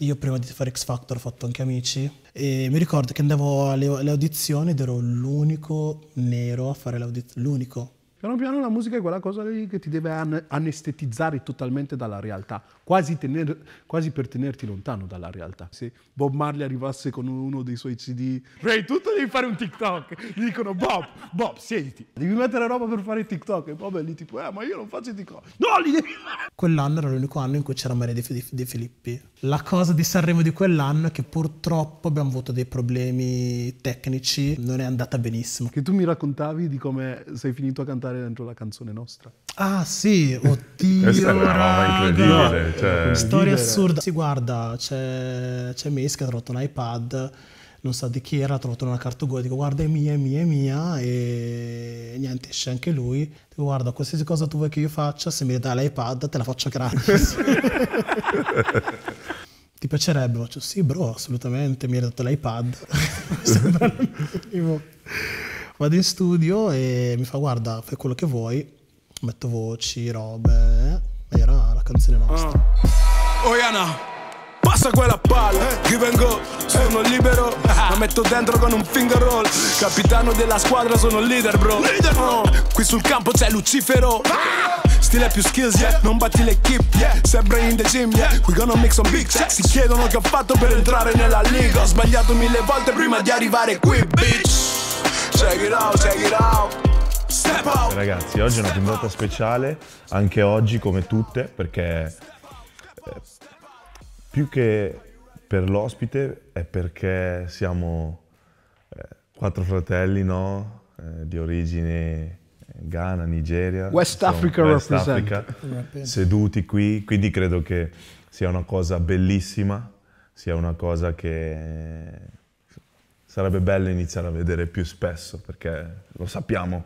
Io prima di fare X Factor ho fatto anche Amici e mi ricordo che andavo alle, alle audizioni ed ero l'unico nero a fare l'audizione, l'unico Piano piano la musica è quella cosa che ti deve anestetizzare totalmente dalla realtà, quasi, tener, quasi per tenerti lontano dalla realtà. Se Bob Marley arrivasse con uno dei suoi CD, prima tutto devi fare un TikTok. Gli dicono Bob, Bob, siediti, devi mettere roba per fare TikTok. E Bob è lì tipo, eh, ma io non faccio TikTok. No, li devi Quell'anno era l'unico anno in cui c'era Maria De, De, De Filippi. La cosa di Sanremo di quell'anno è che purtroppo abbiamo avuto dei problemi tecnici, non è andata benissimo. Che tu mi raccontavi di come sei finito a cantare cantare dentro la canzone nostra. Ah sì, oddio. Questa è una roba incredibile. Cioè... Storia assurda. Si guarda, c'è, c'è Mace che ha trovato un iPad non sa di chi era, ha trovato una carta cartugola, dico guarda è mia, è mia, è mia e niente, esce anche lui, dico guarda qualsiasi cosa tu vuoi che io faccia, se mi dai l'iPad te la faccio gratis. Ti piacerebbe? Faccio sì bro, assolutamente, mi hai dato l'iPad. Sembra il Vado in studio e mi fa guarda, fai quello che vuoi, metto voci, robe, eh. era la canzone nostra. Uh. Oh, Passa quella palla, give eh. vengo sono libero, eh. la metto dentro con un finger roll. Capitano della squadra, sono leader, bro. Oh, qui sul campo c'è Lucifero. Ah. Stile più skills, yeah. Non batti l'equipe, yeah. Sempre in the gym, yeah. We gonna make some big checks. Si chiedono che ho fatto per entrare nella liga. Ho sbagliato mille volte prima di arrivare qui, bitch. Check it out, check it out. Eh, ragazzi, oggi è una puntata speciale, anche oggi come tutte, perché eh, più che per l'ospite è perché siamo eh, quattro fratelli, no? eh, di origine eh, Ghana, Nigeria, West Africa, West Africa seduti qui, quindi credo che sia una cosa bellissima, sia una cosa che sarebbe bello iniziare a vedere più spesso perché lo sappiamo,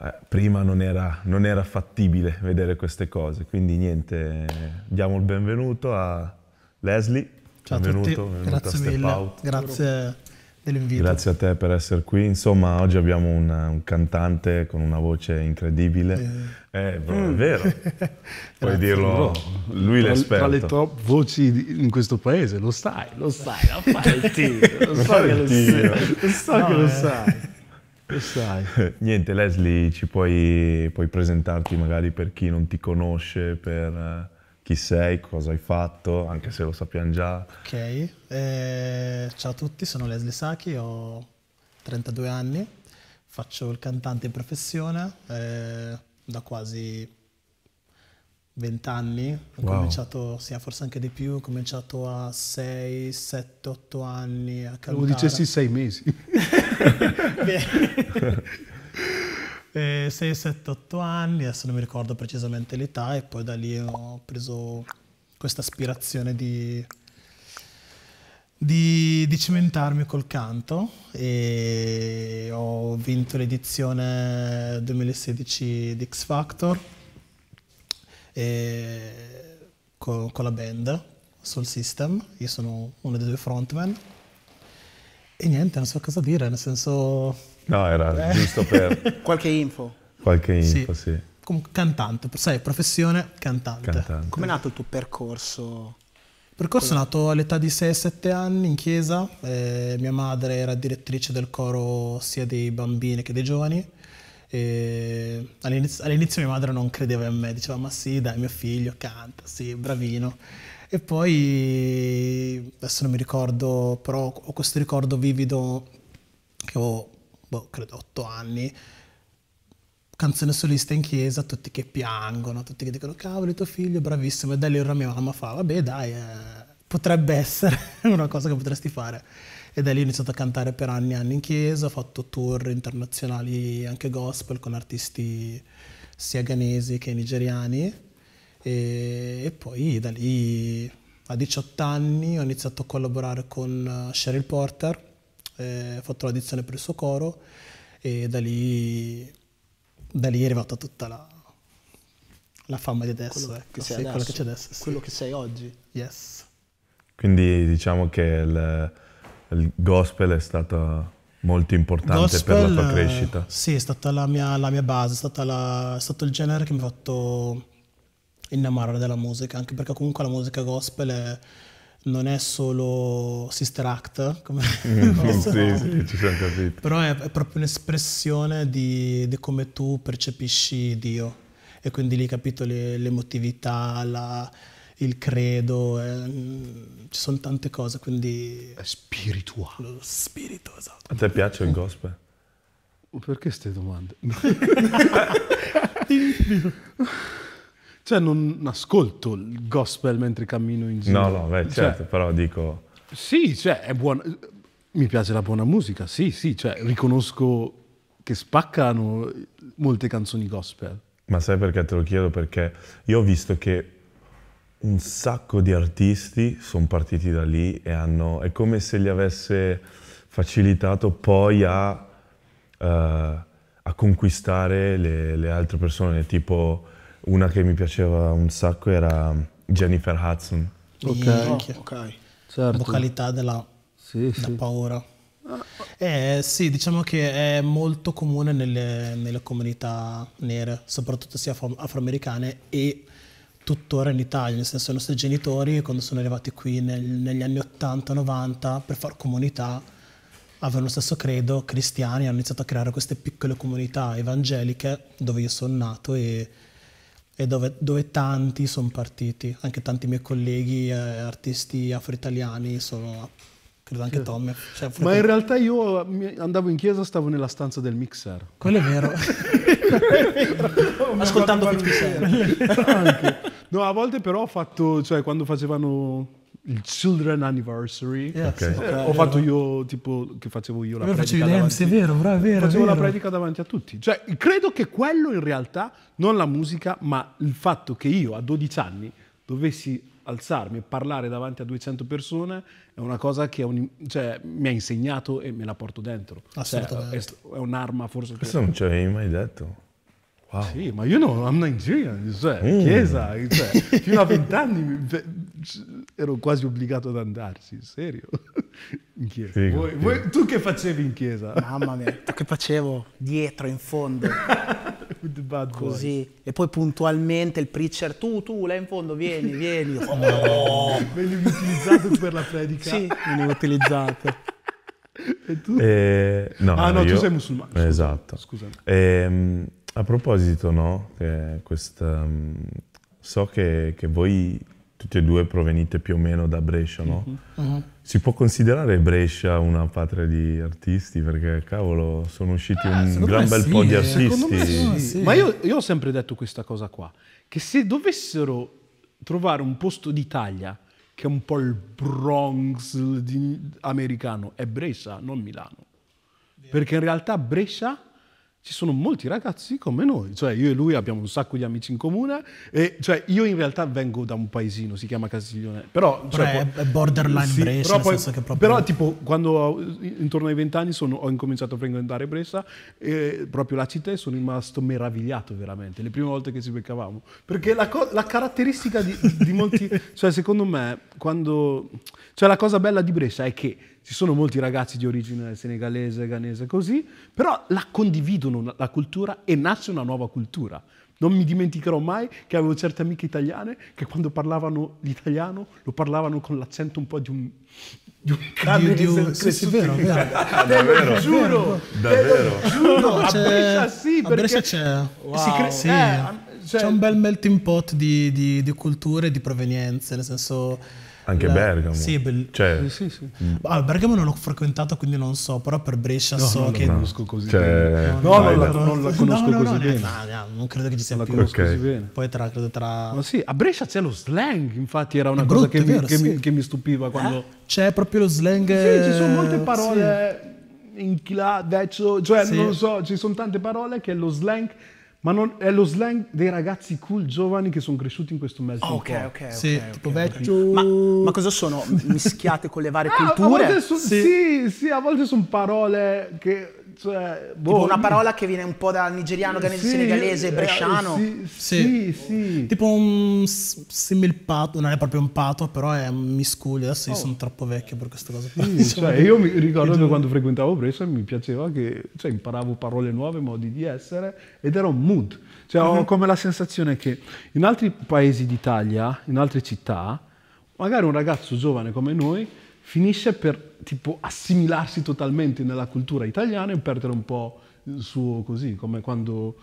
eh, prima non era, non era, fattibile vedere queste cose. Quindi niente, diamo il benvenuto a Leslie. Ciao benvenuto, a tutti, benvenuto grazie a mille, out. grazie dell'invito. Grazie a te per essere qui. Insomma, oggi abbiamo un, un cantante con una voce incredibile. Eh, eh bro, è vero. Mm. Puoi dirlo, lui tra, l'esperto. Tra le top voci in questo paese, lo sai, lo sai, lo fai il tiro, lo so che lo eh. sai. Lo sai. Niente, Leslie, ci puoi, puoi, presentarti magari per chi non ti conosce, per chi sei, cosa hai fatto, anche se lo sappiamo già. Ok, eh, ciao a tutti, sono Leslie Saki, ho 32 anni, faccio il cantante in professione eh, da quasi 20 anni, ho wow. cominciato, sì, forse anche di più, ho cominciato a 6, 7, 8 anni a cantare. Lo dicessi 6 mesi. 6, 7, 8 anni, adesso non mi ricordo precisamente l'età e poi da lì ho preso questa aspirazione di, di, di, cimentarmi col canto e ho vinto l'edizione 2016 di X Factor con, con, la band Soul System, io sono uno dei due frontman e niente, non so cosa dire, nel senso... No, era eh. giusto per... Qualche info. Qualche info, sì. sì. Comunque cantante, sai, professione cantante. cantante. Come è nato il tuo percorso? Il percorso Cosa? è nato all'età di 6-7 anni in chiesa, eh, mia madre era direttrice del coro sia dei bambini che dei giovani. All'inizio, all'inizio mia madre non credeva in me, diceva ma sì dai mio figlio canta, sì bravino. E poi, adesso non mi ricordo, però ho questo ricordo vivido che avevo, boh, credo, otto anni, canzone solista in chiesa, tutti che piangono, tutti che dicono cavoli tuo figlio bravissimo e da lì allora mia mamma fa vabbè dai eh, potrebbe essere una cosa che potresti fare e da lì ho iniziato a cantare per anni e anni in chiesa, ho fatto tour internazionali anche gospel con artisti sia ghanesi che nigeriani e, e poi da lì a 18 anni ho iniziato a collaborare con eh, Sheryl Porter, eh, ho fatto l'audizione per il suo coro e da lì, da lì è arrivata tutta la, la, fama di adesso, quello, ecco, che, sei sì, adesso, quello che, adesso sì. quello che sei oggi. Yes. Quindi diciamo che il, il gospel è stato molto importante gospel, per la tua crescita. Sì, è stata la mia, la mia base, è, la, è stato il genere che mi ha fatto innamorare della musica, anche perché comunque la musica gospel è, non è solo sister act, come mm, sì, no. sì, ci siamo capiti. Però è, è proprio un'espressione di, di, come tu percepisci Dio e quindi lì capito le, l'emotività, la, il credo, eh, mm, ci sono tante cose, quindi... È spirituale. Lo spirito, esatto. A te piace il gospel? Perché queste domande? Cioè, non ascolto il gospel mentre cammino in giro. No, no, beh, cioè, certo, cioè, però dico... Sì, cioè, è buona... Mi piace la buona musica, sì, sì, cioè, riconosco che spaccano molte canzoni gospel. Ma sai perché te lo chiedo? Perché io ho visto che un sacco di artisti sono partiti da lì e hanno... È come se li avesse facilitato poi a... Uh, a conquistare le, le, altre persone, tipo una che mi piaceva un sacco era Jennifer Hudson. Ok, oh, okay. Certo. vocalità della, sì, della sì. paura. Ah. Eh, sì, diciamo che è molto comune nelle, nelle comunità nere, soprattutto sia afroamericane e tuttora in Italia, nel senso i nostri genitori quando sono arrivati qui nel, negli anni 80-90 per far comunità avevano lo stesso credo cristiani, hanno iniziato a creare queste piccole comunità evangeliche dove io sono nato e e dove, dove tanti sono partiti, anche tanti miei colleghi eh, artisti afro-italiani sono, credo anche certo. Tom. Cioè, Ma in realtà io andavo in chiesa, stavo nella stanza del mixer. Quello è vero. Ascoltando 50 Cent. no, a volte però ho fatto, cioè quando facevano il children anniversary yes. okay. Okay. Eh, ho fatto io tipo che facevo io la Beh, predica davanti, è vero, bravo, è vero, facevo vero. la predica davanti a tutti cioè credo che quello in realtà non la musica ma il fatto che io a 12 anni dovessi alzarmi e parlare davanti a 200 persone è una cosa che un, cioè, mi ha insegnato e me la porto dentro. Cioè, Assolutamente. Cioè, è, è, un'arma forse. Questo che... non ci avevi mai detto. Wow. Sì, ma io non, I'm Nigerian, cioè, mm. chiesa, cioè, fino a vent'anni ero quasi obbligato ad andarsi, serio, in chiesa. Figo, voi, figo. Voi, tu che facevi in chiesa? Mamma mia, che facevo? Dietro, in fondo. Così. E poi puntualmente il preacher, tu, tu, là in fondo, vieni, vieni. Oh. Venivi utilizzato per la predica? Sì, venivo utilizzato. E tu? Eh, no, ah no, io... tu sei musulmano. Esatto. Scusami. Ehm a proposito, no? Che questa, um, so che, che, voi tutti e due provenite più o meno da Brescia, no? Mm-hmm. Uh-huh. Si può considerare Brescia una patria di artisti? Perché, cavolo, sono usciti ah, un gran bel sì, po' di eh. artisti. Sì, sì. Ma io, io ho sempre detto questa cosa qua, che se dovessero trovare un posto d'Italia che è un po' il Bronx americano, è Brescia, non Milano. Perché in realtà Brescia ci sono molti ragazzi come noi, cioè io e lui abbiamo un sacco di amici in comune e cioè io in realtà vengo da un paesino, si chiama Castiglione, però... Cioè, però è borderline sì, Brescia, però, poi, proprio... però tipo quando intorno ai vent'anni ho incominciato a frequentare Brescia, e proprio la città e sono rimasto meravigliato veramente, le prime volte che ci beccavamo, perché la, la caratteristica di, di molti, cioè secondo me quando... Cioè la cosa bella di Brescia è che ci sono molti ragazzi di origine senegalese, ghanese, così, però la condividono la cultura e nasce una nuova cultura. Non mi dimenticherò mai che avevo certe amiche italiane che quando parlavano l'italiano lo parlavano con l'accento un po' di un, di un cane di un, sì, sì, vero, vero. davvero, giuro, davvero. giuro, a Brescia sì, a Brescia c'è, wow. si cre- sì. eh, cioè, c'è un bel melting pot di, di, di culture e di provenienze, nel senso anche la, Bergamo. Sì, bel... cioè... sì, sì, sì. Mm. Ah, Bergamo non l'ho frequentato, quindi non so, però per Brescia no, so non che... Non la conosco così cioè... bene. No, no, no, non la conosco no, no, così bene. non credo che ci sia non più. conosco okay. così bene. Poi tra, credo tra... Ma sì, a Brescia c'è lo slang, infatti era una brutto, cosa che, vero, mi, che, mi, che, mi, stupiva quando... Eh? C'è proprio lo slang... Sì, ci sono eh, molte parole... Sì. In chila, deccio, cioè non lo so, ci sono tante parole che lo slang ma non, è lo slang dei ragazzi cool giovani che sono cresciuti in questo mezzo. Ok, ok, ok. Sì, okay, tipo okay, vecchio. Okay. Ma, ma, cosa sono? Mischiate con le varie ah, culture? A volte so, sì. sì, sì, a volte sono parole che cioè, boh, una parola che viene un po' dal nigeriano, sì, senegalese, eh, bresciano. sì, sì, sì, sì, Tipo un similpato, non è proprio un pato, però è un miscuglio. Adesso oh. io sono troppo vecchio per queste cose. Sì, cioè, io mi ricordo che quando frequentavo Brescia mi piaceva che cioè, imparavo parole nuove, modi di essere ed era un mood. Cioè, uh -huh. ho mhm. come la sensazione che in altri paesi d'Italia, in altre città, magari un ragazzo giovane come noi finisce per tipo, assimilarsi totalmente nella cultura italiana e perdere un po' il suo così, come quando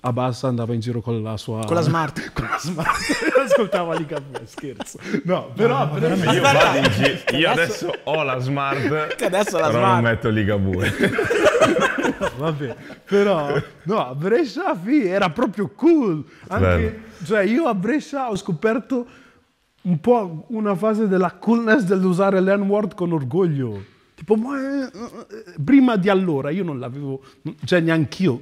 Abbas andava in giro con la sua... Con la smart. con la smart. Ascoltava lì caffè, scherzo. No, però... No, per io, vado in giro, io adesso... ho la smart, che adesso la però smart. non metto Ligabue. no, vabbè, però... No, a Brescia, fi, era proprio cool. Anche, cioè, io a Brescia ho scoperto un po' una fase della coolness dell'usare l'N-word con orgoglio. Tipo, ma eh, eh, prima di allora io non l'avevo, cioè neanche io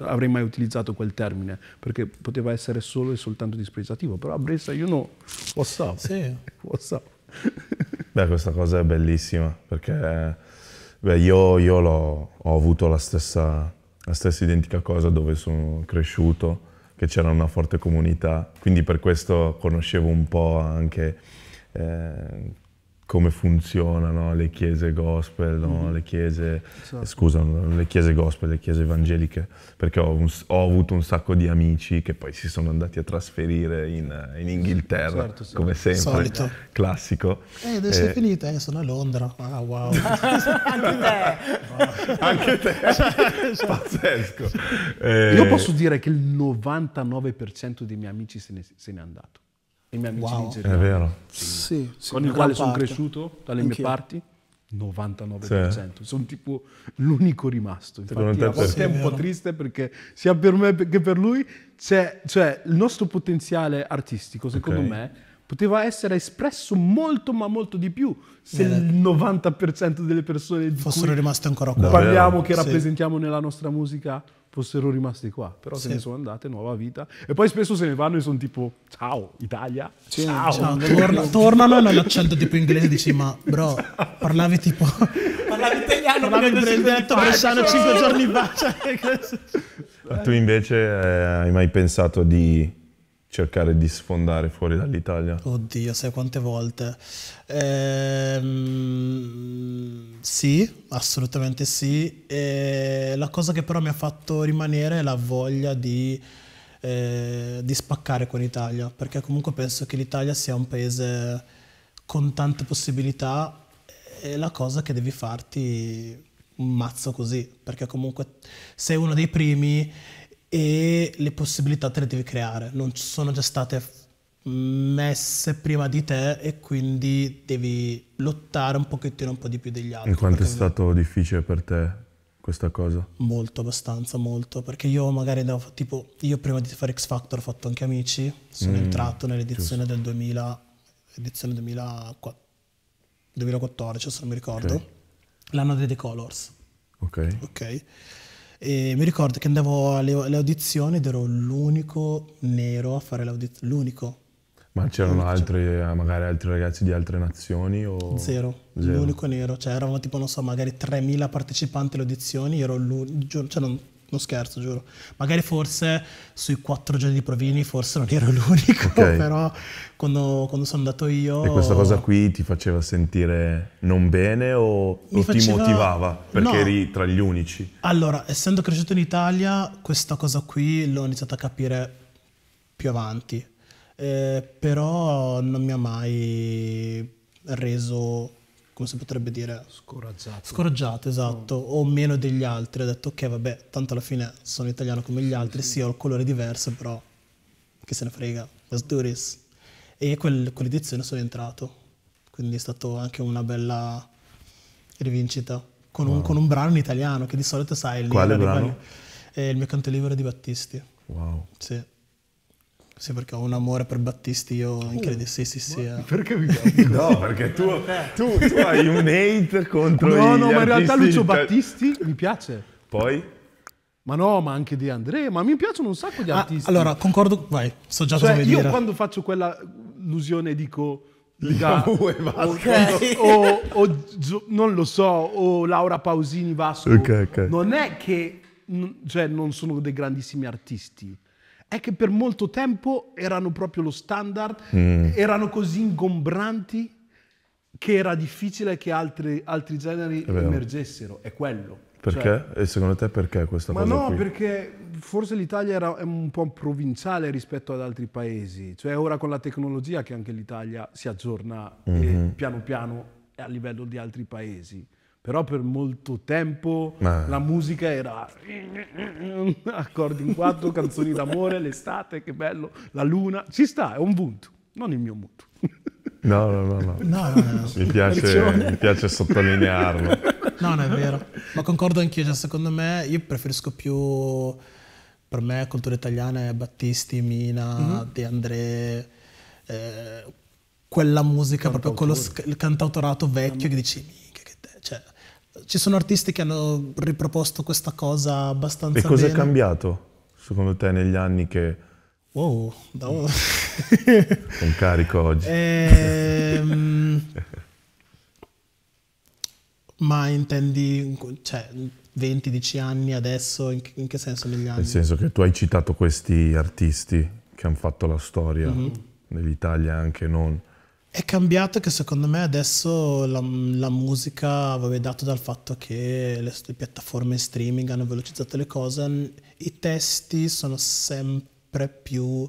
avrei mai utilizzato quel termine, perché poteva essere solo e soltanto disprezzativo, però a Brescia io no, what's up? Sì. What's up? Beh, questa cosa è bellissima, perché beh, io, io ho avuto la stessa, la stessa identica cosa dove sono cresciuto, che c'era una forte comunità, quindi per questo conoscevo un po' anche eh, come funzionano le chiese gospel, no? mm-hmm. le, chiese, esatto. scusa, le chiese gospel, le chiese evangeliche, perché ho, un, ho, avuto un sacco di amici che poi si sono andati a trasferire in, in Inghilterra, certo, certo. come sempre, Solito. classico. E eh, adesso e... Eh, è finita, io eh, sono a Londra, ah wow. Anche te! Anche te! Esatto. Pazzesco! E... Io posso dire che il 99% dei miei amici se ne, se ne è andato i miei amici wow. nigeriani. È vero. Sì. Sì, sì, con il quale sono cresciuto dalle Anch'io. mie parti. 99%, sono tipo l'unico rimasto. Infatti, a volte è un po' triste perché sia per me che per lui c'è, cioè, il nostro potenziale artistico, secondo okay. me, poteva essere espresso molto ma molto di più se eh, il 90% delle persone di fossero rimaste ancora qua. Parliamo che rappresentiamo sì. nella nostra musica fossero rimasti qua, però sì. se ne sono andate, nuova vita. E poi spesso se ne vanno e sono tipo ciao Italia, sì, ciao. ciao. tornano e hanno l'accento tipo inglese dici "Ma bro, parlavi tipo parlavi italiano, mi parlavi brendetto bresciano 5 giorni fa". Cioè, tu invece eh, hai mai pensato di cercare di sfondare fuori dall'Italia? Oddio, sai quante volte. Ehm, sì, assolutamente sì. E la cosa che però mi ha fatto rimanere è la voglia di, eh, di spaccare con l'Italia, perché comunque penso che l'Italia sia un paese con tante possibilità e la cosa che devi farti un mazzo così, perché comunque sei uno dei primi e le possibilità te le devi creare, non sono già state messe prima di te e quindi devi lottare un pochettino un po' di più degli altri. E quanto è stato difficile per te questa cosa? Molto, abbastanza, molto, perché io magari da, tipo, io prima di fare X Factor ho fatto anche Amici, sono mm, entrato nell'edizione giusto. del 2000, edizione 2014 se non mi ricordo, okay. l'anno dei The Colors. Ok. Ok e mi ricordo che andavo alle, alle audizioni ed ero l'unico nero a fare l'audizione, l'unico. Ma c'erano cioè. altri, magari altri ragazzi di altre nazioni? O... Zero, Zero. l'unico nero. Cioè erano tipo, non so, magari 3.000 partecipanti alle audizioni, ero l'unico, cioè non, non scherzo, giuro. Magari forse sui quattro giorni di provini forse non ero l'unico, okay. però quando, quando, sono andato io... E questa cosa qui ti faceva sentire non bene o, o faceva... ti motivava perché no. eri tra gli unici? Allora, essendo cresciuto in Italia, questa cosa qui l'ho iniziata a capire più avanti, eh, però non mi ha mai reso come si potrebbe dire? scoraggiato, scoraggiato esatto, no. o meno degli altri. Ha detto ok, vabbè, tanto alla fine sono italiano come gli altri, sì, sì. sì ho il colore diverso, però che se ne frega, let's do this. E quel, quell'edizione sono entrato, quindi è stata anche una bella rivincita, con, wow. un, con, un, brano in italiano che di solito sai... Il Quale brano? È eh, il mio canto libero di Battisti. Wow. Sì. Sì, perché ho un amore per Battisti, io uh, incredibile. Sì, sì, sì. Eh. Perché mi guardi? No, perché tu, eh, tu, tu, eh. hai un hate contro No, no, ma in realtà Lucio Battisti mi piace. Poi? Ma no, ma anche di Andrea, ma mi piacciono un sacco di ah, artisti. Allora, concordo, vai, so già cioè, cosa vuoi io dire. Io quando faccio quella illusione dico... Liga, Uwe, okay. o, o, non lo so, o Laura Pausini Vasco. Okay, okay. Non è che cioè, non sono dei grandissimi artisti è che per molto tempo erano proprio lo standard, mm. erano così ingombranti che era difficile che altri, altri generi emergessero, è quello. Perché? Cioè, e secondo te perché questa ma cosa? Ma no, qui? perché forse l'Italia era un po' provinciale rispetto ad altri paesi, cioè ora con la tecnologia che anche l'Italia si aggiorna mm -hmm. piano piano a livello di altri paesi però per molto tempo Ma... la musica era accordi in quattro, canzoni d'amore, l'estate, che bello, la luna, ci sta, è un punto, non il mio mood. No, no, no, no. no, no, no. Mi, piace, mi, piace, sottolinearlo. No, non è vero. Ma concordo anch'io, cioè, secondo me io preferisco più, per me cultura italiana è Battisti, Mina, mm-hmm. De André, eh, quella musica, proprio quello sc- il cantautorato vecchio che dici, minchia, che te... Cioè, ci sono artisti che hanno riproposto questa cosa abbastanza. bene. E cosa bene. è cambiato secondo te negli anni che. Wow, da un carico oggi. Ehm, ma intendi, cioè, 20-10 anni adesso, in che, senso negli anni? Nel senso che tu hai citato questi artisti che hanno fatto la storia mm -hmm. dell'Italia, anche non. È cambiato che secondo me adesso la, la musica, vabbè, dato dal fatto che le, le piattaforme streaming hanno velocizzato le cose, i testi sono sempre più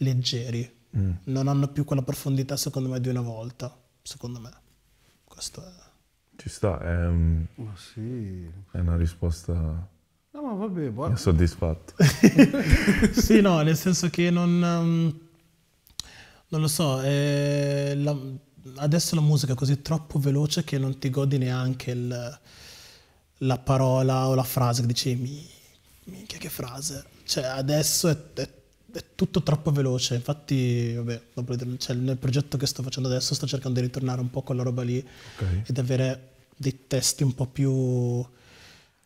leggeri, mm. non hanno più quella profondità secondo me di una volta, secondo me. Questo è... Ci sta, è, Ma sì. è una risposta... No, ma vabbè, buona. soddisfatto. sì, no, nel senso che non... Um, non lo so, eh, la, adesso la musica è così troppo veloce che non ti godi neanche il, la parola o la frase che dicevi, minchia che frase. Cioè adesso è, è, è tutto troppo veloce, infatti vabbè, cioè, nel progetto che sto facendo adesso sto cercando di ritornare un po' con la roba lì okay. ed avere dei testi un po' più...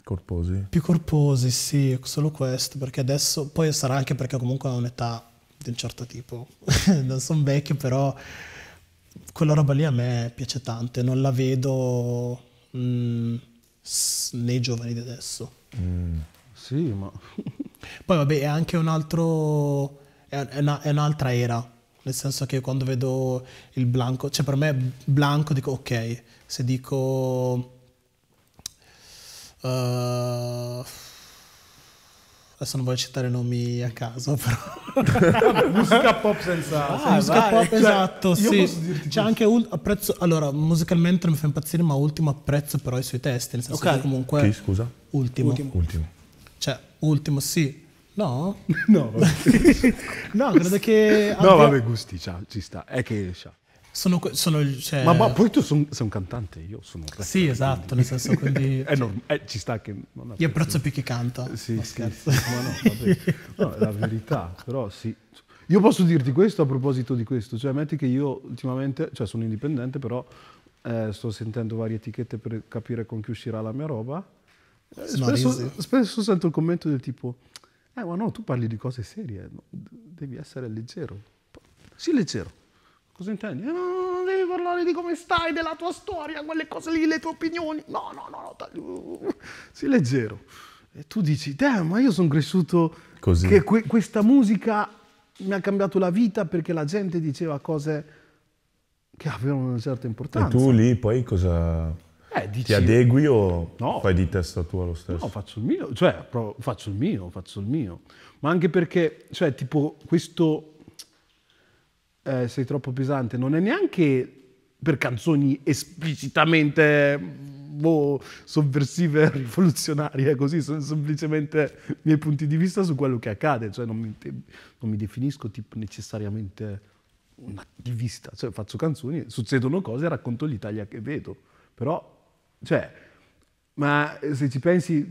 Corposi? Più corposi, sì, solo questo, perché adesso, poi sarà anche perché comunque ho un'età di un certo tipo. non sono vecchio, però quella roba lì a me piace tanto, non la vedo mh, mm, nei giovani di adesso. Mm, sì, ma... Poi vabbè, è anche un altro... è, una, è un'altra era nel senso che quando vedo il blanco, cioè per me blanco dico ok, se dico uh, Adesso non voglio citare nomi a caso, però. musica pop senza. Ah, musica vai. pop, cioè, esatto. Sì. C'è anche un apprezzo. Allora, musicalmente non mi fa impazzire, ma ultimo apprezzo però i suoi testi. Nel senso okay. che comunque. Chi, scusa? Ultimo. ultimo. Ultimo. Cioè, ultimo, sì. No? no, no, credo che. Abbia... No, vabbè, gusti, ciao, ci sta. È che. Ciao sono, sono cioè... ma, ma, poi tu sei un cantante, io sono un rapper, Sì, esatto, quindi... nel senso quindi... è norm- è, ci sta che... Non io apprezzo più chi canta, eh, sì, no, scherzo. Sì, ma no, no, è la verità, però sì. Io posso dirti questo a proposito di questo, cioè metti che io ultimamente, cioè sono indipendente, però eh, sto sentendo varie etichette per capire con chi uscirà la mia roba. Eh, spesso, spesso sento il commento del tipo, eh ma no, tu parli di cose serie, no? devi essere leggero. Sì, leggero. Cosa intendi? Eh, no, non devi parlare di come stai, della tua storia, quelle cose lì, le tue opinioni. No, no, no, no. Uh, uh, uh. Sii leggero. E tu dici, te, ma io sono cresciuto Così. che que- questa musica mi ha cambiato la vita perché la gente diceva cose che avevano una certa importanza. E tu lì poi cosa... Eh, dici, Ti adegui o no, fai di testa tua lo stesso? No, faccio il mio, cioè faccio il mio, faccio il mio. Ma anche perché, cioè, tipo, questo eh, sei troppo pesante non è neanche per canzoni esplicitamente mm, boh, sovversive, rivoluzionarie, così sono semplicemente i miei punti di vista su quello che accade, cioè non mi, non mi definisco tipo necessariamente un attivista, cioè faccio canzoni, succedono cose e racconto l'Italia che vedo, però, cioè, ma se ci pensi,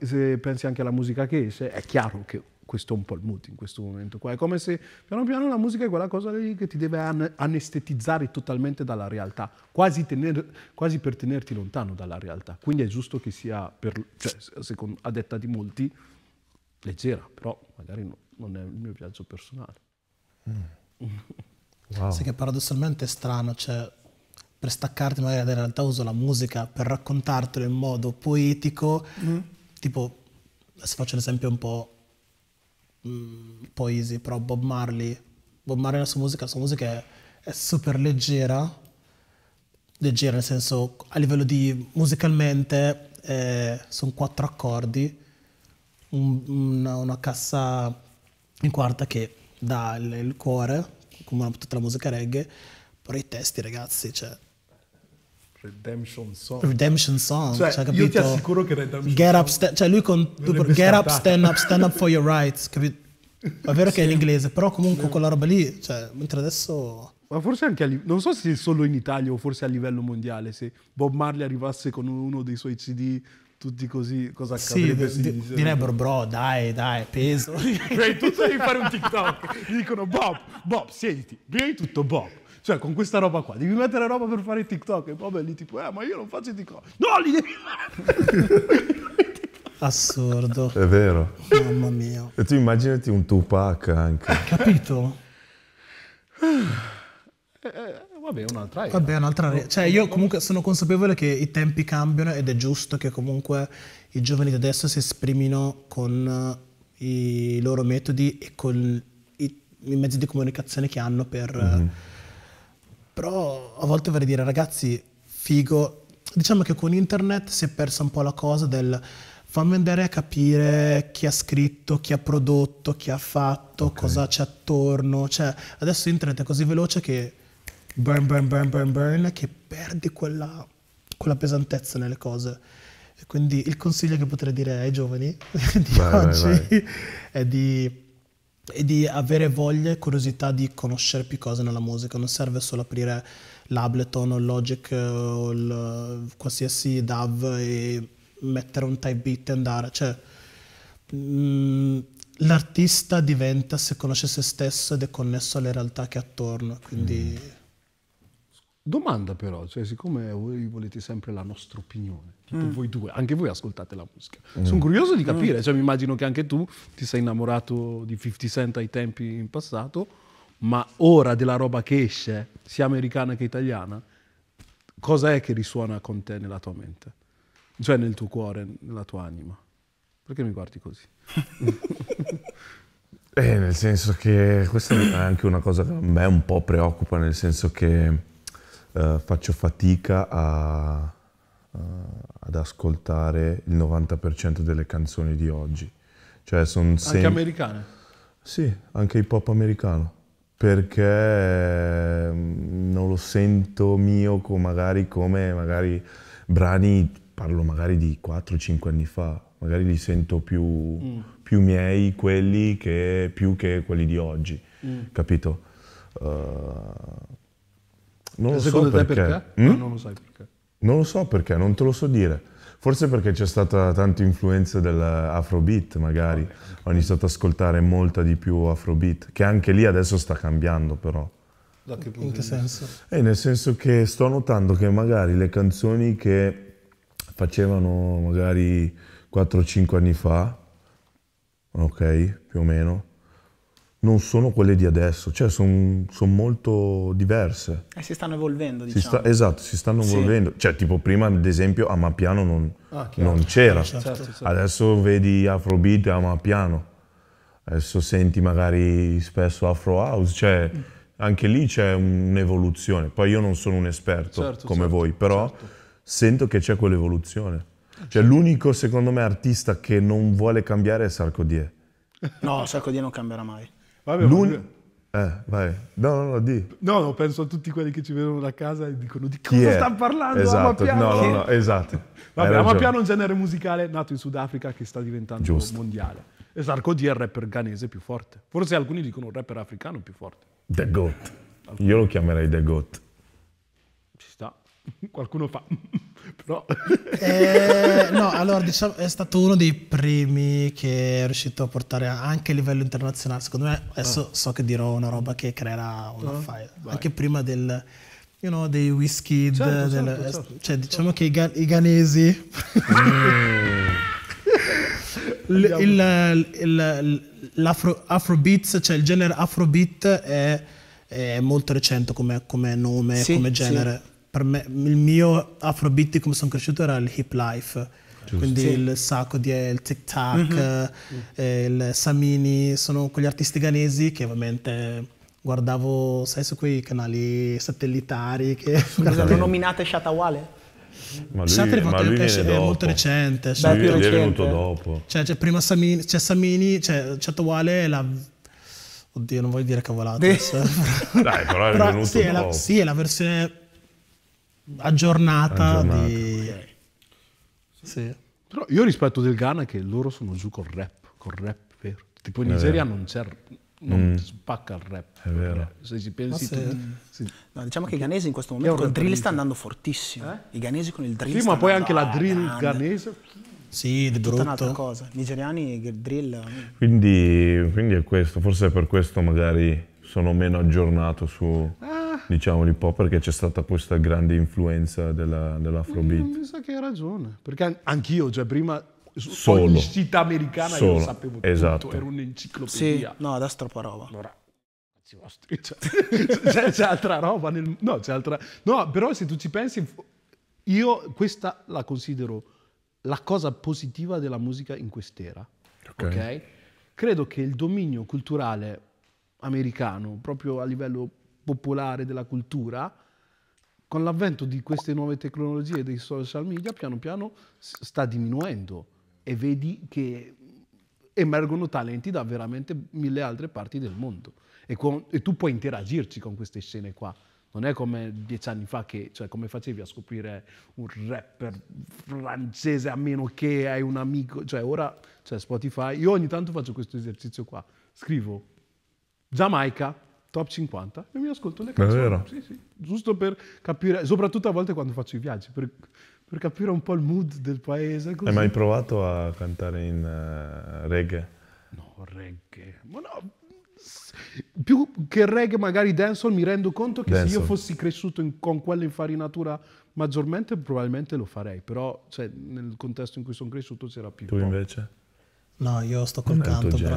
se pensi anche alla musica che esce, è chiaro che questo è un po' il mood in questo momento qua. È come se piano piano la musica è quella cosa lì che ti deve anestetizzare totalmente dalla realtà, quasi, tener, quasi, per tenerti lontano dalla realtà. Quindi è giusto che sia, per, cioè, secondo, a detta di molti, leggera, però magari no, non è il mio viaggio personale. Mm. wow. Sai che paradossalmente è strano, cioè per staccarti magari dalla realtà uso la musica per raccontartelo in modo poetico, mm. tipo, se faccio un esempio un po' mh, mm, poesie, però Bob Marley, Bob Marley la sua musica, la sua musica è, è super leggera, leggera nel senso a livello di musicalmente eh, sono quattro accordi, un, una, una, cassa in quarta che dà il, il cuore, come tutta la musica reggae, però i testi ragazzi, cioè Redemption Song. Redemption Song, cioè, cioè capito? Io ti assicuro che Redemption Get Up, sta- cioè lui con get cantata. up, stand up, stand up for your rights, capito? È vero sì. che è in inglese, però comunque quella roba lì, cioè, mentre adesso... Ma forse anche a livello, non so se solo in Italia o forse a livello mondiale, se Bob Marley arrivasse con uno dei suoi CD tutti così, cosa accadrebbe? Sì, di, di, direbbero bro, dai, dai, peso. Cioè, tu devi fare un TikTok, gli dicono Bob, Bob, siediti, bevi tutto Bob, cioè, con questa roba qua, devi mettere roba per fare TikTok. E poi lì tipo, eh, ma io non faccio TikTok. No, li devi Assurdo. È vero. Mamma mia. E tu immaginati un Tupac anche. Capito? Eh, eh, vabbè, un'altra era. Vabbè, un'altra era. Cioè, io comunque sono consapevole che i tempi cambiano ed è giusto che comunque i giovani di adesso si esprimino con eh, i loro metodi e con i, i mezzi di comunicazione che hanno per... Mm-hmm però a volte vorrei dire, ragazzi, figo, diciamo che con internet si è persa un po' la cosa del fammi andare a capire chi ha scritto, chi ha prodotto, chi ha fatto, okay. cosa c'è attorno. Cioè, adesso internet è così veloce che burn, burn, burn, burn, burn, che perdi quella, quella pesantezza nelle cose. E quindi il consiglio che potrei dire ai giovani di vai, oggi vai, vai. è di e di avere voglia e curiosità di conoscere più cose nella musica. Non serve solo aprire l'Ableton o il Logic eh, o il, eh, qualsiasi DAV e mettere un type beat e andare. Cioè, mm, l'artista diventa se conosce se stesso ed è connesso alle realtà che ha attorno. Quindi... Mm. Domanda però, cioè, siccome voi volete sempre la nostra opinione, tipo mm. voi due, anche voi ascoltate la musica, mm. sono curioso di mm. capire, mm. cioè, mi immagino che anche tu ti sei innamorato di 50 Cent ai tempi in passato, ma ora della roba che esce, sia americana che italiana, cosa è che risuona con te nella tua mente? Cioè nel tuo cuore, nella tua anima? Perché mi guardi così? eh, nel senso che questa è anche una cosa che a me un po' preoccupa, nel senso che eh, faccio fatica a, eh, ad ascoltare il 90% delle canzoni di oggi. Cioè, sono anche americane? Sì, anche hip hop americano. Perché mm, non lo sento mio magari come magari brani, parlo magari di 4-5 anni fa, magari li sento più, mm. più miei quelli che, più che quelli di oggi, mm. capito? Uh, non cioè, lo Secondo so te perché? perché? Mm? No, non lo sai perché. Non lo so perché, non te lo so dire. Forse perché c'è stata tanta influenza dell'afrobeat, magari. Okay. Ho iniziato ad ascoltare molta di più afrobeat, che anche lì adesso sta cambiando però. Da che punto In che senso? Eh, nel senso che sto notando che magari le canzoni che facevano magari 4-5 anni fa, ok, più o meno, non sono quelle di adesso, cioè sono son molto diverse. E eh, si stanno evolvendo, diciamo. Si sta, diciamo. esatto, si stanno evolvendo. Sì. Cioè, tipo prima, ad esempio, Amapiano non, ah, non c'era. Certo, certo. Adesso vedi Afrobeat e Amapiano. Adesso senti magari spesso Afro House, cioè mm. anche lì c'è un'evoluzione. Poi io non sono un esperto certo, certo come voi, però certo. sento che c'è quell'evoluzione. Eh, cioè certo. l'unico, secondo me, artista che non vuole cambiare è Sarkodie. No, Sarkodie non cambierà mai. Vabbè, L'un... Eh, vai. No, no, no, di. No, no, penso a tutti quelli che ci vedono da casa e dicono di Chi cosa è? sta parlando esatto. Amapiano. No, no, no, esatto. Vabbè, Amapiano è un genere musicale nato in Sudafrica che sta diventando Giusto. mondiale. E Sarko D è il rapper ghanese più forte. Forse alcuni dicono il rapper africano più forte. The Goat. Io lo chiamerei The Goat. Ci sta. Qualcuno fa. No. Eh, no, allora diciamo, è stato uno dei primi che è riuscito a portare anche a livello internazionale. Secondo me adesso oh. so che dirò una roba che creerà una oh. Ah, file. Anche prima del, you know, dei whisky. Certo, del, certo, del, certo, certo cioè, certo. diciamo che i, ga- i ganesi. Mm. l'afrobeat, cioè il genere afrobeat è, è molto recente come, come nome, sì, come genere. Sì per me, il mio afrobeat come sono cresciuto era il hip life. Quindi sì. il sacco di eh, il tic tac, mm-hmm. eh, il Samini, sono quegli artisti ghanesi che ovviamente guardavo, sai, su quei canali satellitari che... L'ho nominate Shatawale? Ma lui, Shatter ma lui è, è molto recente. Beh, lui è venuto dopo. Cioè, cioè prima Samini, c'è cioè, Samini, cioè Shatawale è la... Oddio, non voglio dire cavolate. Dai, però è però, venuto sì, dopo. È la, sì, è la versione aggiornata, aggiornata. di... Okay. Sì. Sì. Però io rispetto del Ghana che loro sono giù col rap, col rap vero. Tipo in Nigeria non c'è non mm. spacca il rap. È vero. Cioè, se ci pensi se... tu, no, diciamo che i ghanesi in questo momento col drill sta andando fortissimo. Eh? I ghanesi con il drill. Sì, ma poi anche la drill grande. ghanese. Sì, è tutta un'altra cosa. Nigeriani, drill. Eh, quindi, quindi, è questo, forse è per questo magari sono meno aggiornato su. Ah diciamoli un po', perché c'è stata questa grande influenza della, dell'afrobeat. Mi sa che hai ragione, perché anch'io, cioè prima solo l'uscita americana solo. io lo sapevo esatto. tutto, era un'enciclopedia. Sì, no, adesso troppa roba. Allora, cazzi vostri, cioè, c'è, c'è, altra roba nel... No, c'è altra... No, però se tu ci pensi, io questa la considero la cosa positiva della musica in quest'era, ok? okay? Credo che il dominio culturale americano, proprio a livello popolare della cultura, con l'avvento di queste nuove tecnologie dei social media, piano piano sta diminuendo e vedi che emergono talenti da veramente mille altre parti del mondo. E, con, e tu puoi interagirci con queste scene qua. Non è come dieci anni fa che, cioè come facevi a scoprire un rapper francese a meno che hai un amico, cioè ora, cioè Spotify, io ogni tanto faccio questo esercizio qua, scrivo Giamaica, top 50 e mi ascolto le canzoni. È vero. Sì, sì. Giusto per capire, soprattutto a volte quando faccio i viaggi, per, per capire un po' il mood del paese. Così. Hai mai provato a cantare in uh, reggae? No, reggae. Ma no, più che reggae, magari dancehall, mi rendo conto che dancehall. se io fossi cresciuto in, con quell'infarinatura maggiormente, probabilmente lo farei. Però cioè, nel contesto in cui sono cresciuto c'era più. Tu pop. invece? No, io sto col non canto. Però.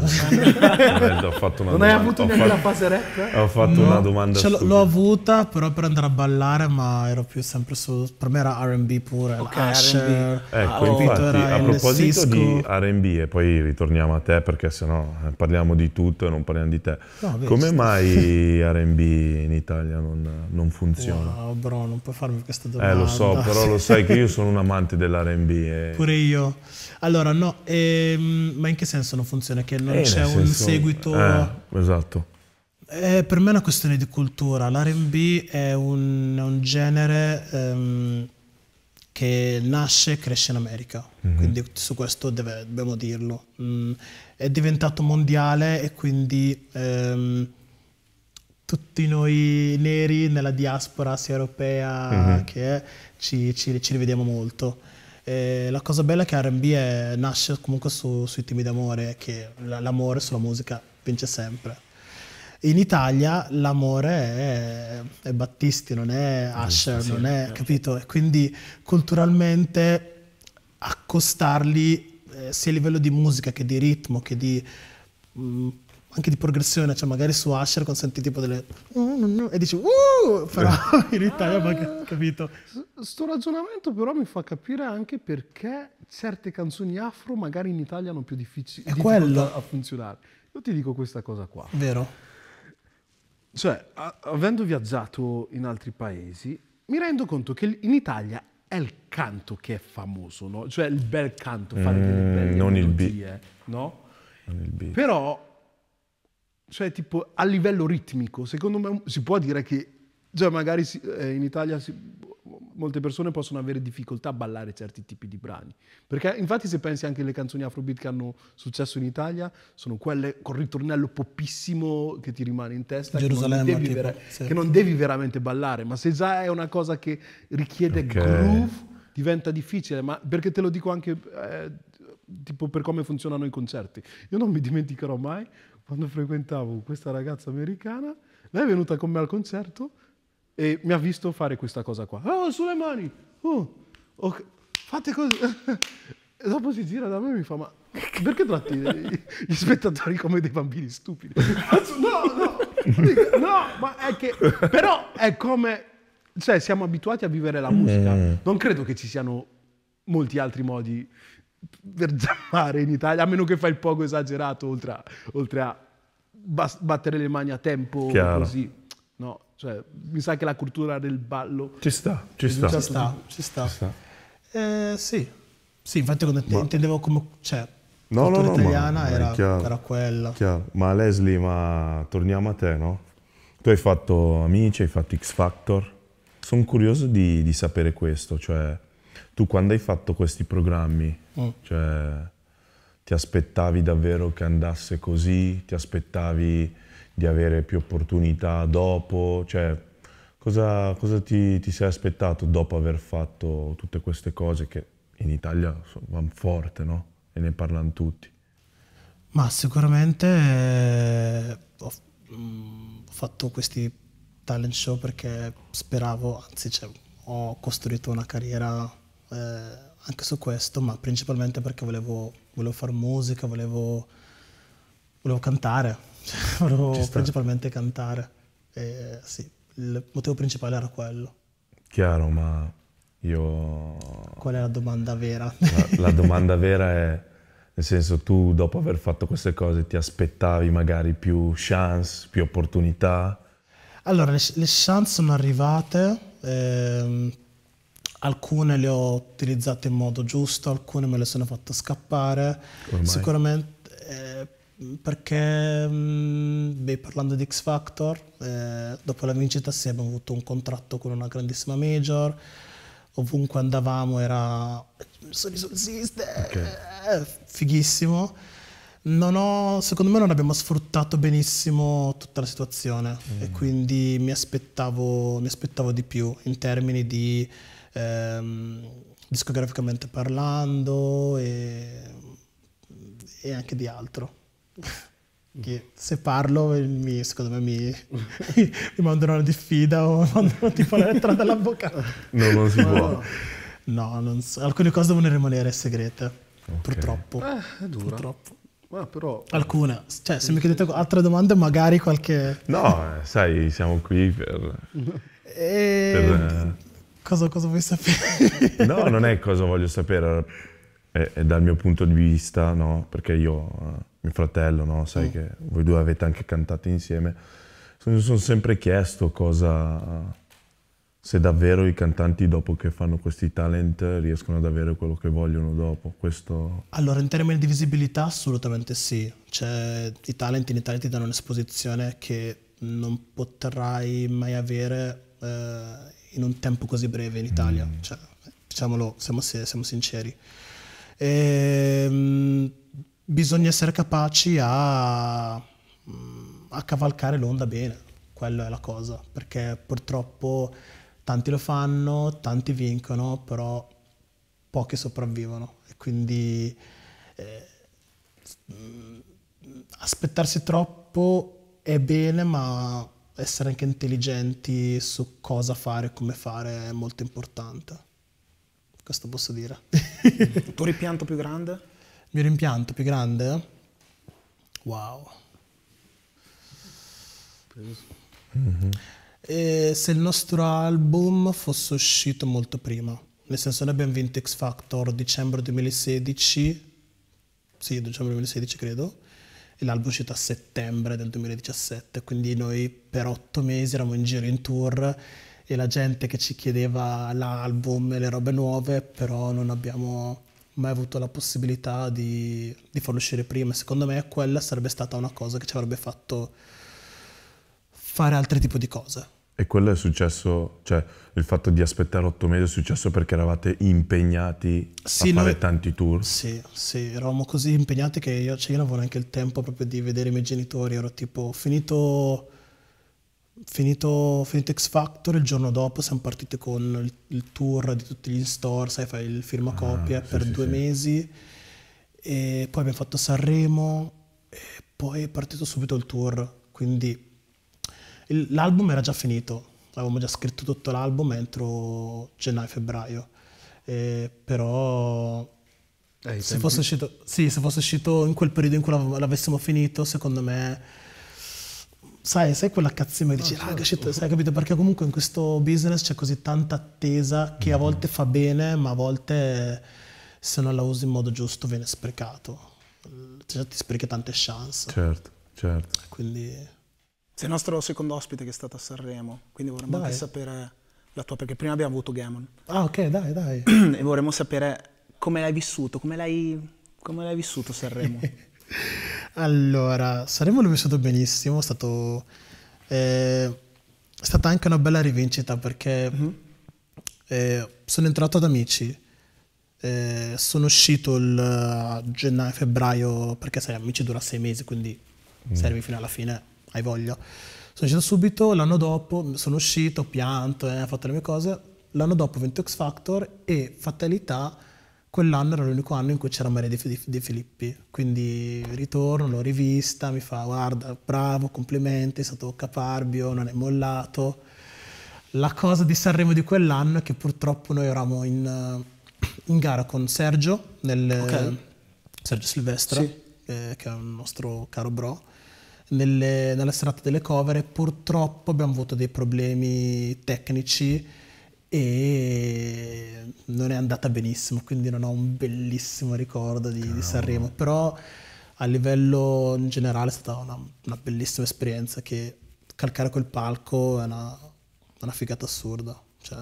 ho fatto una non domanda. hai avuto neanche la fase rap? Ho fatto no, una domanda. Ce l'ho avuta però per andare a ballare, ma ero più sempre su. Per me era RB pure. Ok, Asher, RB. Ecco, oh, infatti, a proposito di RB, e poi ritorniamo a te perché sennò eh, parliamo di tutto e non parliamo di te. No, Come mai RB in Italia non, non funziona? No, wow, bro, non puoi farmi questa domanda. Eh, lo so, però lo sai che io sono un amante dell'RB. E... Pure io. Allora, no, ehm, ma in che senso non funziona? Che non eh, c'è un senso, seguito... Eh, esatto. Eh, per me è una questione di cultura. L'RB è un, un genere ehm, che nasce e cresce in America, mm -hmm. quindi su questo deve, dobbiamo dirlo. Mm, è diventato mondiale e quindi ehm, tutti noi neri nella diaspora sia europea mm -hmm. che ci, ci, ci rivediamo molto. E la cosa bella è che RB è, nasce comunque su, sui temi d'amore, che l'amore sulla musica vince sempre. In Italia l'amore è, è Battisti, non è Usher, sì, non è, sì, certo. capito? E quindi culturalmente accostarli eh, sia a livello di musica che di ritmo che di mh, mm, anche di progressione, cioè magari su Asher consenti tipo delle uh, e dici uh, però eh. in Italia ah, capito. Sto ragionamento però mi fa capire anche perché certe canzoni afro magari in Italia hanno più difficili a funzionare. Io ti dico questa cosa qua. Vero. Cioè, avendo viaggiato in altri paesi, mi rendo conto che in Italia è il canto che è famoso, no? Cioè il bel canto, fare mm, delle belle non melodie, il B. no? Non il beat. Però cioè tipo a livello ritmico, secondo me si può dire che, cioè magari si, eh, in Italia si, molte persone possono avere difficoltà a ballare certi tipi di brani, perché infatti se pensi anche alle canzoni afrobeat che hanno successo in Italia, sono quelle col ritornello popissimo che ti rimane in testa, che non, tipo, vera- sì. che non, devi veramente ballare, ma se già è una cosa che richiede okay. groove, diventa difficile, ma perché te lo dico anche... Eh, tipo per come funzionano i concerti. Io non mi dimenticherò mai quando frequentavo questa ragazza americana, lei è venuta con me al concerto e mi ha visto fare questa cosa qua. Oh, sulle mani! Oh, okay. Fate così! E dopo si gira da me e mi fa, ma perché tratti gli spettatori come dei bambini stupidi? No, no! No, ma è che... Però è come... Cioè, siamo abituati a vivere la musica. Eh. Non credo che ci siano molti altri modi per zappare in Italia, a meno che fai il poco esagerato, oltre a, oltre a bas- battere le mani a tempo Chiaro. così. No, cioè, mi sa che la cultura del ballo... Ci sta, ci sta. Certo ci sta, ci sta. Ci sta. Eh, sì. sì, infatti quando ma... intendevo come... Cioè, no, no, no, italiana ma, era, chiaro, era, quella. Chiaro. Ma Leslie, ma torniamo a te, no? Tu hai fatto Amici, hai fatto X Factor. Sono curioso di, di sapere questo, cioè tu quando hai fatto questi programmi, mm. cioè, ti aspettavi davvero che andasse così? Ti aspettavi di avere più opportunità dopo? Cioè, cosa, cosa ti, ti, sei aspettato dopo aver fatto tutte queste cose che in Italia vanno forte, no? E ne parlano tutti. Ma sicuramente eh, ho, mm, ho fatto questi talent show perché speravo, anzi cioè, ho costruito una carriera eh, anche su questo, ma principalmente perché volevo, volevo fare musica, volevo, volevo cantare, cioè, volevo principalmente cantare. E, sì, il motivo principale era quello. Chiaro, ma io... Qual è la domanda vera? La, la domanda vera è... Nel senso, tu dopo aver fatto queste cose ti aspettavi magari più chance, più opportunità? Allora, le, le chance sono arrivate, ehm, alcune le ho utilizzate in modo giusto, alcune me le sono fatte scappare. Ormai. Sicuramente eh, perché mm, beh, parlando di X Factor, eh, dopo la vincita sì abbiamo avuto un contratto con una grandissima major, ovunque andavamo era sono sul system, okay. Eh, fighissimo. Ho, secondo me non abbiamo sfruttato benissimo tutta la situazione mm. e quindi mi aspettavo, mi aspettavo di più in termini di ehm, discograficamente parlando e, e, anche di altro. Che se parlo, mi, secondo me mi, mi mandano una diffida o mandano tipo la lettera dall'avvocato. No, non si può. No, no so. alcune cose devono rimanere segrete. Okay. Purtroppo. Eh, è dura. Purtroppo. Ah, però... Alcune, cioè se mi chiedete altre domande magari qualche... No, eh, sai, siamo qui per... E... per... Eh, Cosa, cosa vuoi sapere? no, non è cosa voglio sapere, è, è dal mio punto di vista, no? Perché io, eh, mio fratello, no? Sai mm. che voi due avete anche cantato insieme. Mi sono sempre chiesto cosa se davvero i cantanti dopo che fanno questi talent riescono ad avere quello che vogliono dopo. Questo... Allora, in termini di visibilità assolutamente sì. Cioè, i talent in Italia ti danno un'esposizione che non potrai mai avere eh, in un tempo così breve in Italia. Mm. Cioè, diciamolo, siamo, siamo sinceri. E, ehm, bisogna essere capaci a, mm, a cavalcare l'onda bene, quella è la cosa, perché purtroppo tanti lo fanno, tanti vincono, però pochi sopravvivono. E quindi eh, mm, aspettarsi troppo è bene, ma essere anche intelligenti su cosa fare e come fare è molto importante. Questo posso dire. Il tuo rimpianto più grande? Il mio rimpianto più grande? Wow. E se il nostro album fosse uscito molto prima, nel senso noi abbiamo vinto X Factor dicembre 2016, sì, dicembre 2016 credo, l'album è uscito a settembre del 2017, quindi noi per otto mesi eravamo in giro in tour e la gente che ci chiedeva l'album e le robe nuove, però non abbiamo mai avuto la possibilità di, di farlo uscire prima. Secondo me quella sarebbe stata una cosa che ci avrebbe fatto fare altri tipi di cose. E quello è successo, cioè il fatto di aspettare otto mesi è successo perché eravate impegnati sì, a fare noi, tanti tour? Sì, sì, eravamo così impegnati che io, cioè io non avevo neanche il tempo proprio di vedere i miei genitori, ero tipo finito, finito, finito X Factor, il giorno dopo siamo partiti con il, il tour di tutti gli store, sai, fai il firmacopia ah, per sì, due sì. mesi e poi abbiamo fatto Sanremo e poi è partito subito il tour, quindi l'album era già finito, avevamo già scritto tutto l'album entro gennaio-febbraio, eh, però eh, se, fosse uscito, sì, se, fosse uscito, in quel periodo in cui l'avessimo finito, secondo me, sai, sai quella cazzina che dici, ah, certo. shit, sai capito? Perché comunque in questo business c'è così tanta attesa che mm-hmm. a volte fa bene, ma a volte se non la usi in modo giusto viene sprecato. Cioè, ti sprechi tante chance. Certo, certo. Quindi... Sei il nostro secondo ospite che è stato a Sanremo, quindi vorremmo anche sapere la tua, perché prima abbiamo avuto Gamon. Ah, ok, dai, dai. e vorremmo sapere come l'hai vissuto, come l'hai, come l'hai vissuto Sanremo. allora, Sanremo l'ho vissuto benissimo, è stato... Eh, è stata anche una bella rivincita perché mm-hmm. eh, sono entrato ad Amici, eh, sono uscito il gennaio, febbraio, perché sai, Amici dura sei mesi, quindi mm. servi fino alla fine hai voglia. Sono uscito subito, l'anno dopo sono uscito, ho pianto, eh, ho fatto le mie cose. L'anno dopo ho vinto X Factor e fatalità, quell'anno era l'unico anno in cui c'era Maria De, Filippi. Quindi ritorno, l'ho rivista, mi fa guarda, bravo, complimenti, è stato caparbio, non è mollato. La cosa di Sanremo di quell'anno è che purtroppo noi eravamo in, eh, in gara con Sergio, nel, okay. Sergio Silvestre, sì. eh, che è un nostro caro bro nelle, nella serata delle cover purtroppo abbiamo avuto dei problemi tecnici e non è andata benissimo, quindi non ho un bellissimo ricordo di, di Sanremo, però a livello in generale è stata una, una bellissima esperienza che calcare quel palco è una, una figata assurda. Cioè,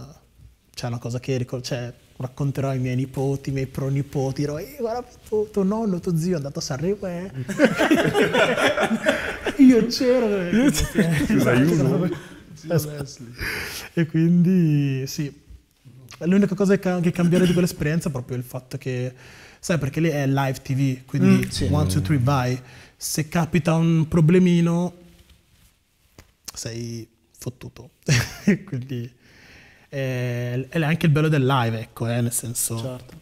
c'è una cosa che cioè, racconterò ai miei nipoti, ai miei pronipoti, dirò, eh, guarda, tuo, tuo nonno, tuo zio è andato a Sanremo, eh. io c'ero. Eh. Io c'ero. Esatto. Esatto. E quindi, sì. L'unica cosa che cambiare di quell'esperienza è proprio il fatto che, sai, perché lì è live TV, quindi 1, 2, 3, vai. Se capita un problemino, sei fottuto. quindi e, eh, è anche il bello del live, ecco, eh, nel senso... Certo.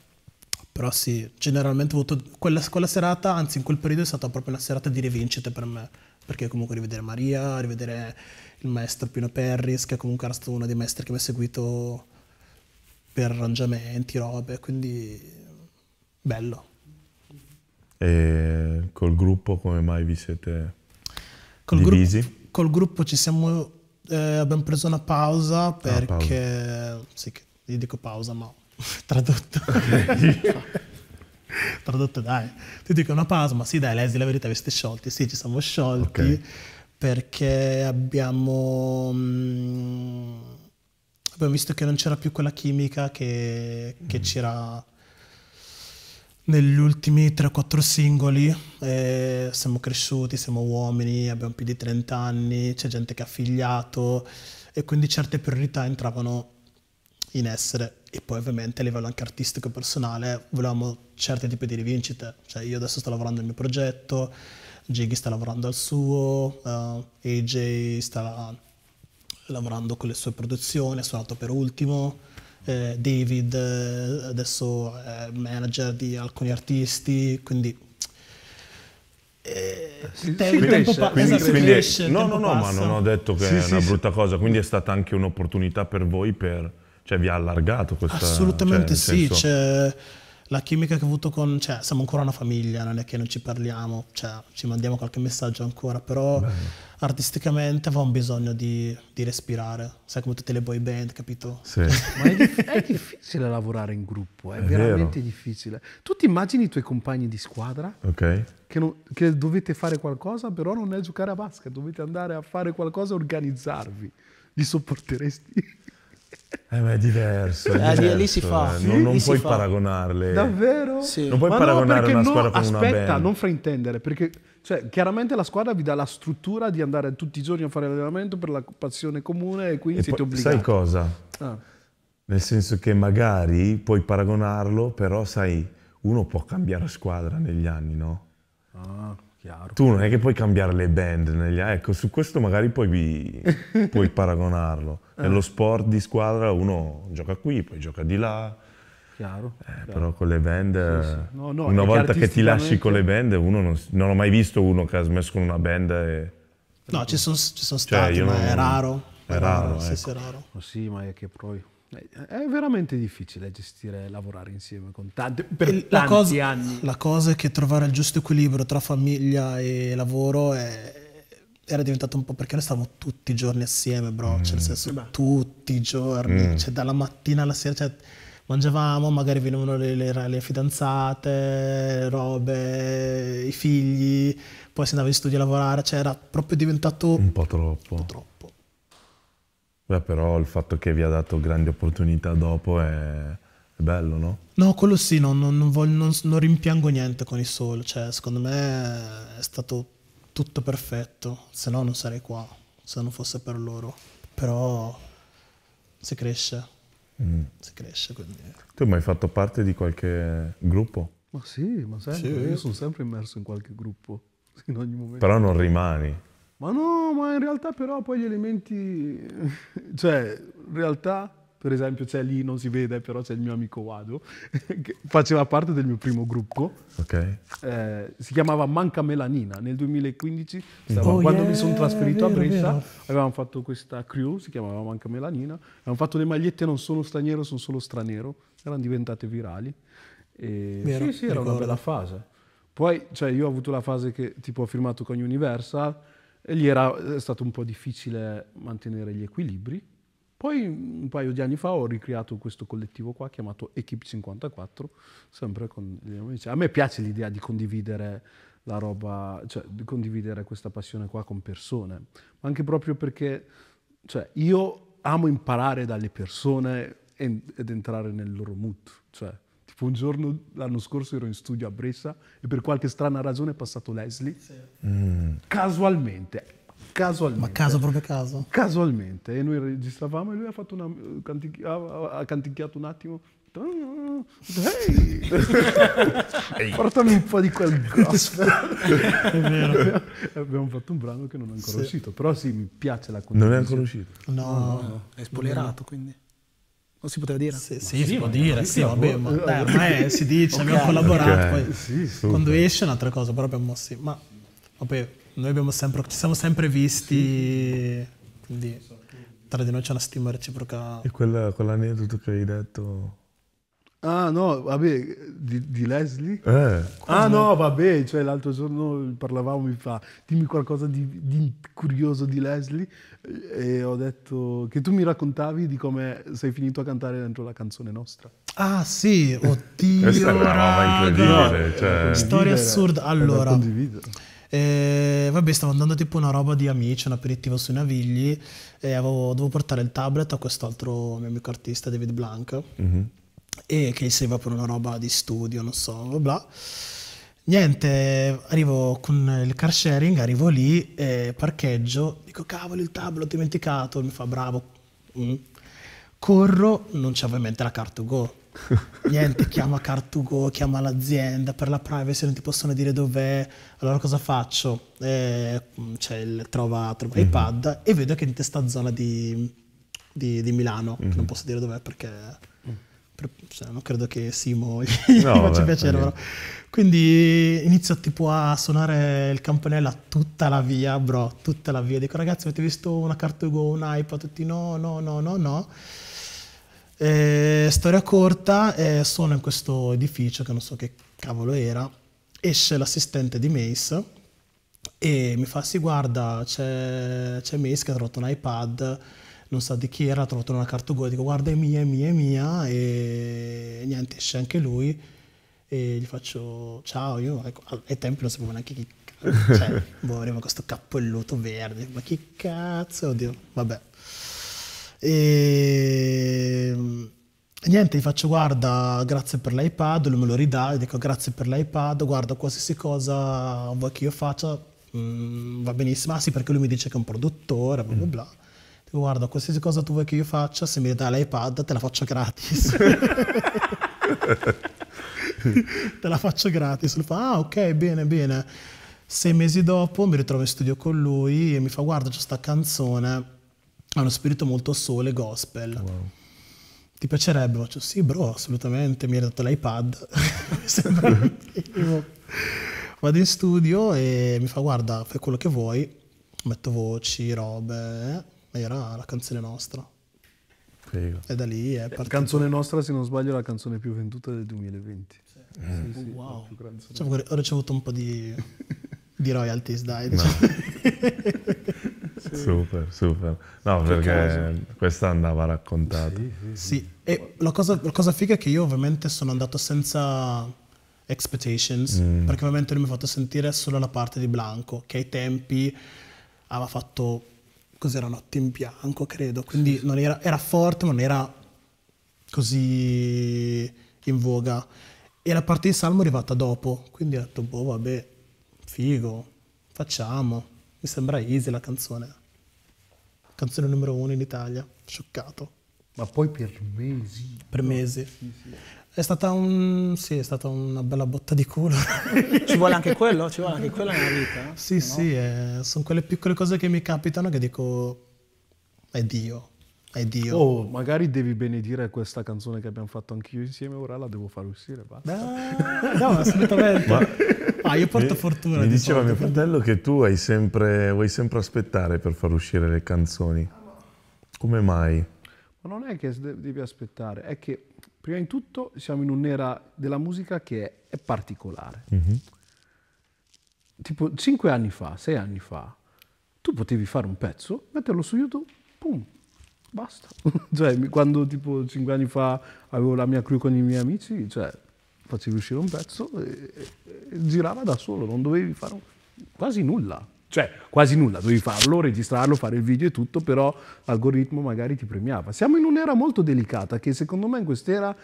Però sì, generalmente ho avuto quella, quella serata, anzi in quel periodo è stata proprio una serata di rivincite per me, perché comunque rivedere Maria, rivedere il maestro Pino Perris, che comunque era stato uno dei maestri che mi ha seguito per arrangiamenti, robe, quindi bello. E col gruppo come mai vi siete col divisi? Gruppo, col gruppo ci siamo eh, abbiamo preso una pausa perché... Ah, pausa. Sì, io dico pausa, ma tradotto. tradotto dai. Ti dico una pausa, ma sì dai, lei la verità, vi siete sciolti. Sì, ci siamo sciolti okay. perché abbiamo... Mh, mm, abbiamo visto che non c'era più quella chimica che, che mm. c'era negli ultimi 3-4 singoli eh, siamo cresciuti, siamo uomini, abbiamo più di 30 anni, c'è gente che ha figliato e quindi certe priorità entravano in essere e poi ovviamente a livello anche artistico e personale volevamo certi tipi di rivincite, cioè io adesso sto lavorando al mio progetto, Jiggy sta lavorando al suo, uh, eh, AJ sta lavorando con le sue produzioni, ha suonato per ultimo, eh, David, eh, adesso eh, manager di alcuni artisti, quindi... Eh, si, te, si cresce, quindi, esatto, quindi cresce, no, no, no, passa. ma non ho detto che sì, è sì, una sì. brutta cosa, quindi è stata anche un'opportunità per voi per, cioè vi ha allargato questa... Assolutamente cioè, sì, senso la chimica che ho avuto con, cioè siamo ancora una famiglia, non è che non ci parliamo, cioè ci mandiamo qualche messaggio ancora, però Bene. artisticamente un bisogno di, di, respirare, sai come tutte le boy band, capito? Sì. Ma è, dif è, difficile lavorare in gruppo, è, è veramente vero. difficile. Tu ti immagini i tuoi compagni di squadra? Ok. Che, non, che, dovete fare qualcosa, però non è giocare a basket, dovete andare a fare qualcosa e organizzarvi. Li sopporteresti? Eh, ma è diverso. È ah, diverso. Eh, lì, si fa. Eh. Non, non lì puoi fa. paragonarle. Davvero? Sì. Non puoi ma paragonare no, una squadra con aspetta, una band. Aspetta, non fraintendere, perché cioè, chiaramente la squadra vi dà la struttura di andare tutti i giorni a fare allenamento per la passione comune e quindi e siete poi, obbligati. Sai cosa? Ah. Nel senso che magari puoi paragonarlo, però sai, uno può cambiare squadra negli anni, no? Ah. Chiaro. Tu non è che puoi cambiare le band, negli... ecco, su questo magari poi puoi paragonarlo. eh. Ah. Nello sport di squadra uno gioca qui, poi gioca di là. Chiaro, eh, chiaro. Però con le band, sì, sì. Eh, no, no, una volta artisticamente... che ti lasci con le band, uno non... non, ho mai visto uno che ha smesso con una band. E... No, ci sono, ci cioè, stati, ma non... è raro. È raro, è raro, ecco. sì, è ecco. raro. Oh, sì, ma è che poi eh, è veramente difficile gestire lavorare insieme con tanti, per la tanti cosa, anni. La cosa è che trovare il giusto equilibrio tra famiglia e lavoro è, era diventato un po' perché noi stavamo tutti i giorni assieme, bro. Mm. Cioè, nel mm. senso, Beh. tutti i giorni, mm. cioè, dalla mattina alla sera. Cioè, mangiavamo, magari venivano le, le, le fidanzate, le robe, i figli, poi si andava in studio a lavorare, cioè era proprio diventato... Un po' troppo. Un po troppo. Beh, però il fatto che vi ha dato grandi opportunità dopo è, è bello, no? No, quello sì, no, non, non, voglio, non, non, rimpiango niente con i soul, cioè secondo me è stato tutto perfetto, se no non sarei qua, se non fosse per loro, però si cresce, mm. si cresce quindi... Tu hai mai fatto parte di qualche gruppo? Ma sì, ma sempre, sì. io sono sempre immerso in qualche gruppo, in ogni momento. Però non rimani? Ma no, ma in realtà però poi gli elementi... cioè, in realtà, per esempio, c'è lì, non si vede, però c'è il mio amico Wado, che faceva parte del mio primo gruppo. Ok. Eh, si chiamava Manca Melanina. Nel 2015, mm. stava, oh, quando yeah, mi sono trasferito vero, a Brescia, avevamo fatto questa crew, si chiamava Manca Melanina. Avevamo fatto le magliette Non sono straniero, sono solo straniero. Erano diventate virali. E, vero, sì, sì, era ricordo. una bella fase. Poi, cioè, io ho avuto la fase che tipo ho firmato con Universal e gli era eh, stato un po' difficile mantenere gli equilibri. Poi un paio di anni fa ho ricreato questo collettivo qua chiamato Equip 54, sempre con gli amici. A me piace l'idea di condividere la roba, cioè di condividere questa passione qua con persone, ma anche proprio perché cioè, io amo imparare dalle persone ed entrare nel loro mood. Cioè, Tipo un giorno l'anno scorso ero in studio a Brescia e per qualche strana ragione è passato Leslie. Sì. Mm. Casualmente, casualmente. Ma caso proprio caso? Casualmente. E noi registravamo e lui ha, fatto una, cantic- ha canticchiato un attimo Ehi, hey. portami un po' di quel grosso. è vero. Abbiamo fatto un brano che non è ancora sì. uscito, però sì, mi piace la condizione. Non è ancora uscito? No, no, no. è spoilerato quindi. Non si poteva dire? Sì, sì, sì si può dire, sì, vabbè, ma dai, ormai si dice, okay, abbiamo collaborato, okay. poi sì, quando esce è un'altra cosa, però abbiamo mossi, ma vabbè, noi sempre, ci siamo sempre visti, quindi tra di noi c'è una stima reciproca. E quella, quell'aneddoto che hai detto Ah no, vabbè, di, di Leslie? Eh. Ah no, vabbè, cioè l'altro giorno parlavamo, mi fa, dimmi qualcosa di, di, curioso di Leslie e ho detto che tu mi raccontavi di come sei finito a cantare dentro la canzone nostra. Ah sì, oddio. Questa è una roba incredibile. No, cioè... Storia assurda. Allora... Eh, vabbè, stavo andando tipo una roba di amici, un aperitivo sui Navigli e avevo, dovevo portare il tablet a quest'altro mio amico artista, David Blank. Mm-hmm e che seguiva per una roba di studio, non so, bla bla. Niente, arrivo con il car sharing, arrivo lì, eh, parcheggio, dico cavolo il tab l'ho dimenticato, mi fa bravo. Mm. Corro, non c'è ovviamente la car to go. Niente, chiama car to go, chiama l'azienda per la privacy, non ti possono dire dov'è. Allora cosa faccio? Eh, c'è trova, trova mm-hmm. iPad e vedo che è in questa zona di, di, di Milano, mm-hmm. che non mhm. posso dire dov'è perché cioè, non credo che Simo gli no, faccia piacere, però. Quindi inizio tipo a suonare il campanello a tutta la via, bro, tutta la via. Dico ragazzi avete visto una carta un iPad? Tutti no, no, no, no, no. Eh, storia corta, eh, sono in questo edificio che non so che cavolo era, esce l'assistente di Mace e mi fa sì guarda c'è, c'è Mace che ha trovato un iPad non sa di chi era, ha trovato una carta cartogora, dico guarda è mia, è mia, è mia e niente, esce anche lui e gli faccio ciao, io ecco, ai tempi non sapevo neanche chi cazzo, cioè, boh, questo cappelluto verde, ma che cazzo, oddio, vabbè. E niente, gli faccio guarda, grazie per l'iPad, lui me lo ridà, gli dico grazie per l'iPad, guarda qualsiasi cosa vuoi che io faccia, mm, va benissimo, ah sì perché lui mi dice che è un produttore, bla bla bla. Dico, guarda, qualsiasi cosa tu vuoi che io faccia, se mi dai l'iPad te la faccio gratis. te la faccio gratis. Lui fa, ah ok, bene, bene. Sei mesi dopo mi ritrovo in studio con lui e mi fa, guarda, c'è questa canzone, ha uno spirito molto sole, gospel. Wow. Ti piacerebbe? Faccio, sì bro, assolutamente, mi hai dato l'iPad. Vado in studio e mi fa, guarda, fai quello che vuoi, metto voci, robe eh era la canzone nostra. Figo. E da lì è eh, partita. Canzone nostra, se non sbaglio, è la canzone più venduta del 2020. Sì. Eh. Sì, oh, sì, wow. Cioè, ho ricevuto un po' di, di royalties, dai. Diciamo. No. super, super. No, che perché caso. questa andava raccontata. Sì, e la cosa, la cosa figa è che io ovviamente sono andato senza expectations, mm. perché ovviamente lui mi ha fatto sentire solo la parte di Blanco, che ai tempi aveva fatto cos'era Notte in Bianco, credo, quindi era, era, forte ma non era così in voga. E la parte di Salmo è arrivata dopo, quindi ho detto, boh, vabbè, figo, facciamo. Mi sembra easy la canzone. Canzone numero uno in Italia, scioccato. Ma poi per mesi. Per mesi. Sì, sì. È stata, un, sì, è stata una bella botta di culo. ci vuole anche quello? Ci vuole anche quello nella vita? Sì, no? sì, eh, sono quelle piccole cose che mi capitano che dico, è Dio, è Dio. Oh, magari devi benedire questa canzone che abbiamo fatto anch'io insieme, ora la devo far uscire, basta. Ah, no, assolutamente. Ma... Ah, io porto mi, fortuna. Mi di diceva solito. mio fratello che tu hai sempre, vuoi sempre aspettare per far uscire le canzoni. Come mai? Ma non è che devi aspettare, è che Prima di tutto siamo in un'era della musica che è, è particolare. Mm-hmm. Tipo cinque anni fa, sei anni fa, tu potevi fare un pezzo, metterlo su YouTube, pum, basta. cioè, quando tipo 5 anni fa avevo la mia crew con i miei amici, cioè, facevi uscire un pezzo e, e, e girava da solo, non dovevi fare quasi nulla. Cioè, quasi nulla, dovevi farlo, registrarlo, fare il video e tutto, però l'algoritmo magari ti premiava. Siamo in un'era molto delicata che secondo me in quest'era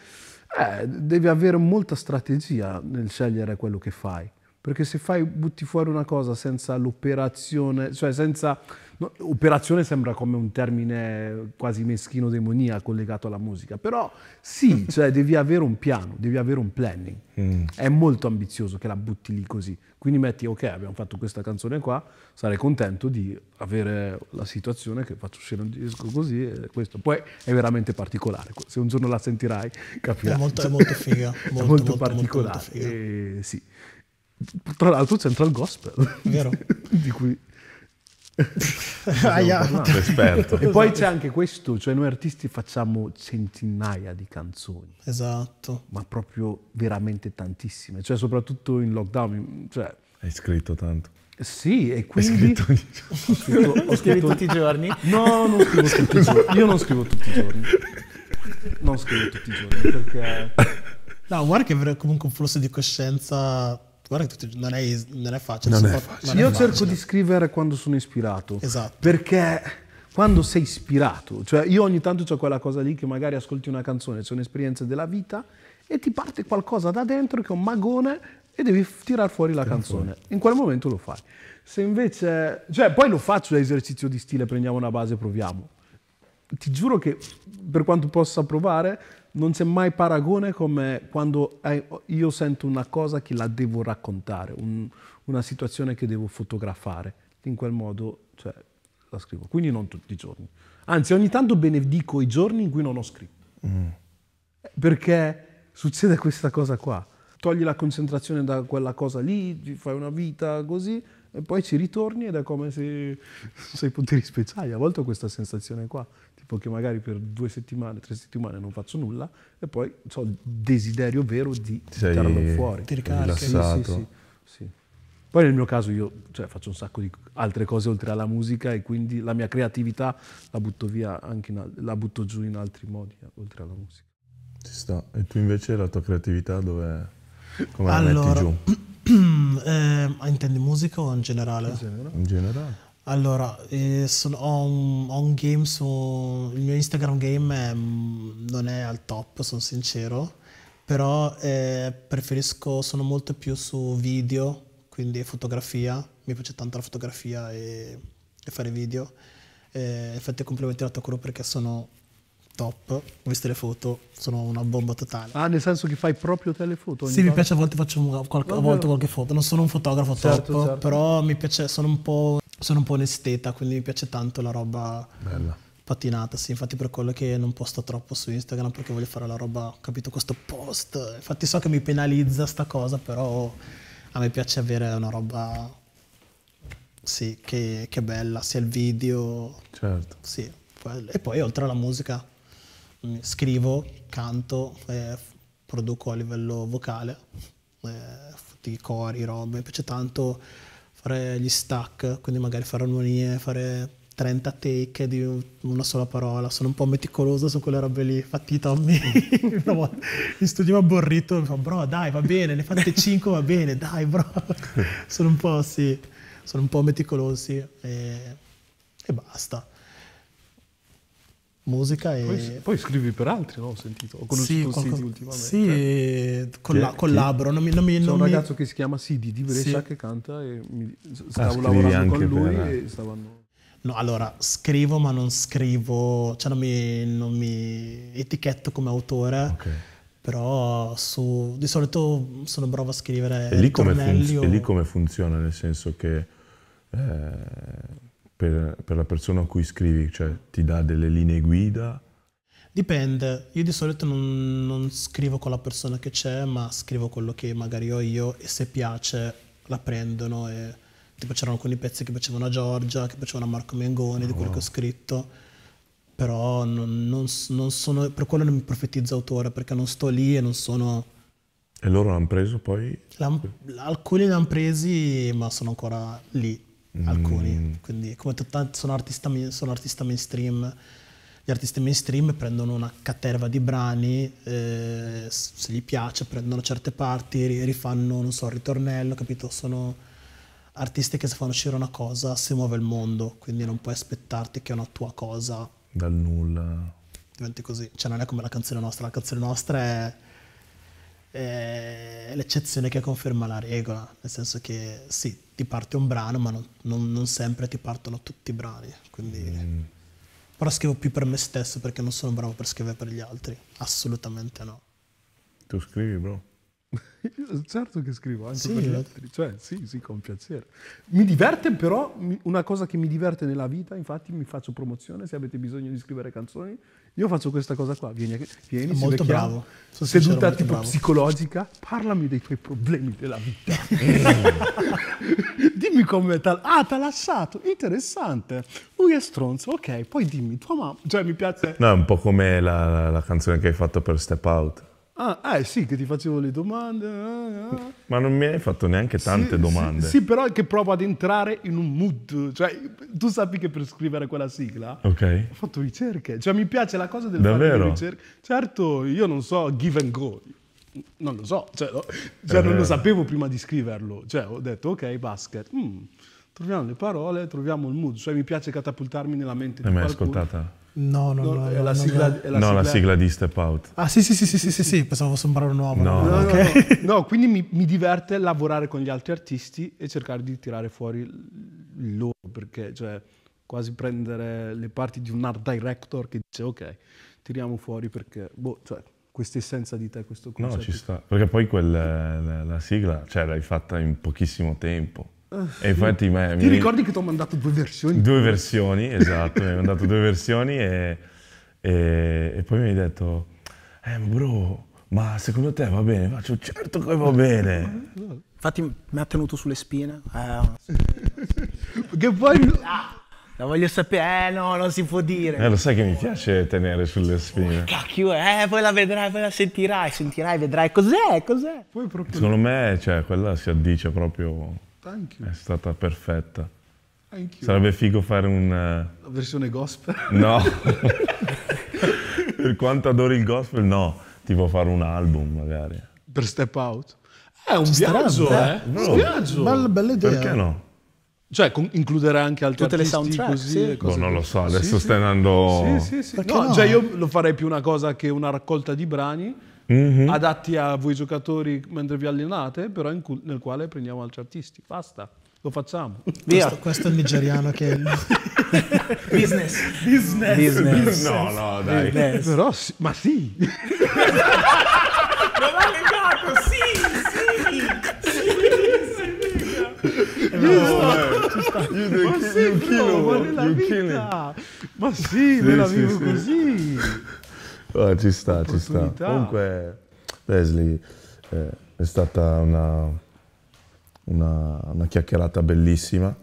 eh, devi avere molta strategia nel scegliere quello che fai. Perché se fai, butti fuori una cosa senza l'operazione, cioè senza... No, operazione sembra come un termine quasi meschino demoniaco legato alla musica, però sì, cioè devi avere un piano, devi avere un planning. Mm. È molto ambizioso che la butti lì così. Quindi metti, ok, abbiamo fatto questa canzone qua, sarei contento di avere la situazione che faccio uscire un disco così e questo. Poi è veramente particolare, se un giorno la sentirai capirai. È molto, è molto figa, molto, è molto, molto particolare. Molto, figa. E, eh, sì. Tra l'altro c'entra il gospel. Vero. di cui... L'esperto. Esatto, esatto. esatto. e poi c'è anche questo, cioè noi artisti facciamo centinaia di canzoni. Esatto. Ma proprio veramente tantissime, cioè soprattutto in lockdown. Cioè... Hai scritto tanto. Sì, e quindi... Scritto... ho scritto, ho scritto... tutti i giorni? No, non scrivo tutti i giorni. Io non scrivo tutti i giorni. Non scrivo tutti i giorni perché... No, guarda che comunque un flusso di coscienza Guarda che non è, non è facile. Non è facile. Non Io è cerco facile. di scrivere quando sono ispirato. Esatto. Perché quando sei ispirato, cioè io ogni tanto ho quella cosa lì che magari ascolti una canzone, c'è un'esperienza della vita e ti parte qualcosa da dentro che è un magone e devi tirar fuori la canzone. In quel momento lo fai. Se invece, cioè poi lo faccio l'esercizio di stile, prendiamo una base e proviamo. Ti giuro che per quanto possa provare, non c'è mai paragone come quando io sento una cosa che la devo raccontare, un, una situazione che devo fotografare. In quel modo cioè, la scrivo. Quindi non tutti i giorni. Anzi, ogni tanto benedico i giorni in cui non ho scritto. Mm. Perché succede questa cosa qua. Togli la concentrazione da quella cosa lì, fai una vita così, e poi ci ritorni ed è come se sei poteri speciali. A volte ho questa sensazione qua tipo che magari per due settimane, tre settimane non faccio nulla e poi ho il desiderio vero di tirarlo fuori. Ti ricaricare. Sì, sì, sì, Poi nel mio caso io cioè, faccio un sacco di altre cose oltre alla musica e quindi la mia creatività la butto via anche in, la butto giù in altri modi eh, oltre alla musica. Ci sta. E tu invece la tua creatività dove come allora, la metti giù? eh, intendi musica o in generale? In generale. In generale. Allora, eh, sono, ho, un, ho, un, game su... Il mio Instagram game è, mm, non è al top, sono sincero, però eh, preferisco, sono molto più su video, quindi fotografia, mi piace tanto la fotografia e, e fare video. Eh, infatti complimenti alla tua crew perché sono top, ho visto le foto, sono una bomba totale. Ah, nel senso che fai proprio te le foto? Sì, mi piace a volte faccio qualche, a volte qualche foto, non sono un fotografo certo, top, certo. però mi piace, sono un po' sono un po' un esteta, quindi mi piace tanto la roba Bella. patinata, sì, infatti per quello che non posto troppo su Instagram perché voglio fare la roba, ho capito questo post, infatti so che mi penalizza sta cosa, però a me piace avere una roba, sì, che, che è bella, sia il video, certo. sì, e poi oltre alla musica mm, scrivo, canto, eh, produco a livello vocale, eh, cori, robe, mi piace tanto fare gli stack, quindi magari fare armonie, fare 30 take di una sola parola, sono un po' meticoloso su quelle robe lì, Fatti Tommy mm. in studio mi ha borrito, mi fa bro dai va bene, ne fate 5 va bene, dai bro, sono un po' sì, sono un po' meticolosi e, e basta musica e... Poi, poi, scrivi per altri, no? Ho sentito, ho conosciuto sì, Sidi ultimamente. Sì, eh. Cioè colla- collaboro. Non mi, non mi, C'è un mi... ragazzo che si chiama Sidi di Brescia sì. che canta e mi, ah, stavo ah, lavorando con lui per... e stavano... No, allora, scrivo ma non scrivo, cioè non mi, non mi etichetto come autore. Okay. Però su, di solito sono bravo a scrivere. E lì, come, funz- o... e lì come funziona? Nel senso che eh per, per la persona a cui scrivi? Cioè ti dà delle linee guida? Dipende, io di solito non, non scrivo con la persona che c'è, ma scrivo quello che magari ho io e se piace la prendono. E, tipo c'erano alcuni pezzi che piacevano a Giorgia, che piacevano a Marco Mengoni, oh, di quello wow. Ah. che ho scritto, però non, non, non sono, per quello non mi profetizzo autore, perché non sto lì e non sono... E loro l'hanno preso poi? L'han, alcuni l'hanno presi, ma sono ancora lì Mm. alcuni, quindi come tutta, sono, artista, sono artista mainstream, gli artisti mainstream prendono una caterva di brani, eh, se gli piace prendono certe parti, rifanno, non so, il ritornello, capito? Sono artisti che se fanno uscire una cosa si muove il mondo, quindi non puoi aspettarti che una tua cosa... Dal nulla... Diventi così, cioè non è come la canzone nostra, la canzone nostra è, è l'eccezione che conferma la regola, nel senso che sì, ti parte un brano, ma non, non, non sempre ti partono tutti i brani. Quindi... Mm. Però scrivo più per me stesso perché non sono bravo per scrivere per gli altri. Assolutamente no. Tu scrivi, bro? certo che scrivo anche sì, per gli eh. altri, cioè sì, sì, con piacere. Mi diverte però, una cosa che mi diverte nella vita, infatti mi faccio promozione, se avete bisogno di scrivere canzoni, io faccio questa cosa qua, vieni, vieni molto bravo. Sono seduta tipo bravo. psicologica, parlami dei tuoi problemi della vita. dimmi come tal... Ah, t'ha lasciato, interessante. Lui è stronzo, ok, poi dimmi, tua mamma... Cioè mi piace... No, è un po' come la, la canzone che hai fatto per Step Out. Ah, ah, sì, che ti facevo le domande. Ah, ah. Ma non mi hai fatto neanche tante sì, domande. Sì, sì, però che provo ad entrare in un mood. Cioè, tu sappi che per scrivere quella sigla okay. ho fatto ricerche. Cioè, mi piace la cosa del Davvero? ricerche. Certo, io non so give and go. Non lo so, cioè, no. cioè non lo sapevo prima di scriverlo. Cioè, ho detto, ok, basket. Mm. Troviamo le parole, troviamo il mood. Cioè, mi piace catapultarmi nella mente di Hai mai qualcuno. ascoltata? No, no, no. È la sigla, no, la sigla di Step Out. Ah, sì, sì, sì, sì, sì, sì, pensavo sembrare nuovo. No, no, okay. no, no. quindi mi, mi, diverte lavorare con gli altri artisti e cercare di tirare fuori loro, perché cioè quasi prendere le parti di un art director che dice ok, tiriamo fuori perché, boh, cioè, questa essenza di te, questo concetto. No, ci sta, perché poi quel, la, la sigla, cioè, l'hai fatta in pochissimo tempo eh. E infatti, ma, Ti mi... ricordi che ti ho mandato due versioni? Due versioni, esatto, mi hai mandato due versioni e, e, e, poi mi hai detto, eh bro, ma secondo te va bene? Faccio certo che va bene. Infatti mi ha tenuto sulle spine. Eh, che poi... Ah, la voglio sapere, eh no, non si può dire. Eh, lo sai che mi piace tenere sulle spine. Oh, cacchio, eh, poi la vedrai, poi la sentirai, sentirai, vedrai cos'è, cos'è. Secondo me, cioè, quella si addice proprio Thank you. È stata perfetta. Thank you. Sarebbe figo fare un... La versione gospel? Eh, no. per quanto adori il gospel, no. Tipo fare un album, magari. Per Step Out? È un Ci viaggio, eh. eh? No. Un viaggio. Bella, bella idea. Perché no? Cioè, con, includerà anche altre Tutte le soundtrack, così, sì. Boh, non lo so, adesso sì, stai andando... Sì, sì, sì. No, no? Cioè io lo farei più una cosa che una raccolta di brani, mm-hmm. adatti a voi giocatori mentre vi allenate, però cu- nel quale prendiamo altri artisti. Basta, lo facciamo. Questo, questo, è il nigeriano che... È... business. business. Business. No, no, dai. Business. Però, sì, ma sì. non ha legato, sì, sì. Giusto, eh, ma sì, bro, ma nella vita, ma sì, me la vivo così. Oh, ci sta, ci sta. Comunque, Leslie, eh, è stata una, una, una chiacchierata bellissima.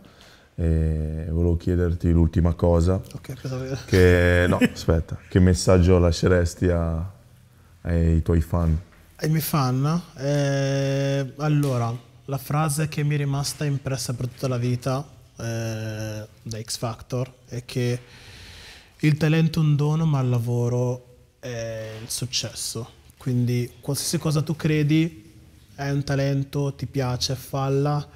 E volevo chiederti l'ultima cosa. Ok, Che, no, aspetta, che messaggio lasceresti a, ai tuoi fan? Ai miei fan? Eh, allora, la frase che mi è rimasta impressa per tutta la vita eh, da X Factor è che il talento è un dono, ma il lavoro è è il successo. Quindi qualsiasi cosa tu credi, è un talento, ti piace, falla,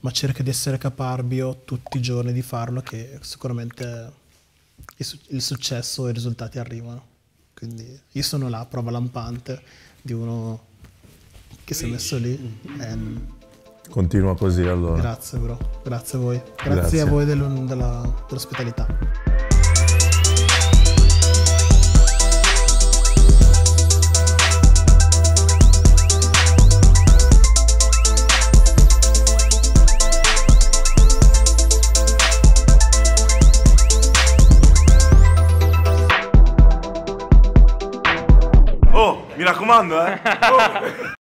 ma cerca di essere caparbio tutti i giorni di farlo che sicuramente il successo e i risultati arrivano. Quindi io sono la prova lampante di uno che si è messo lì. E... Continua così allora. Grazie bro, grazie a voi. Grazie, grazie. a voi dell'ospitalità. Mi raccomando, eh. Oh.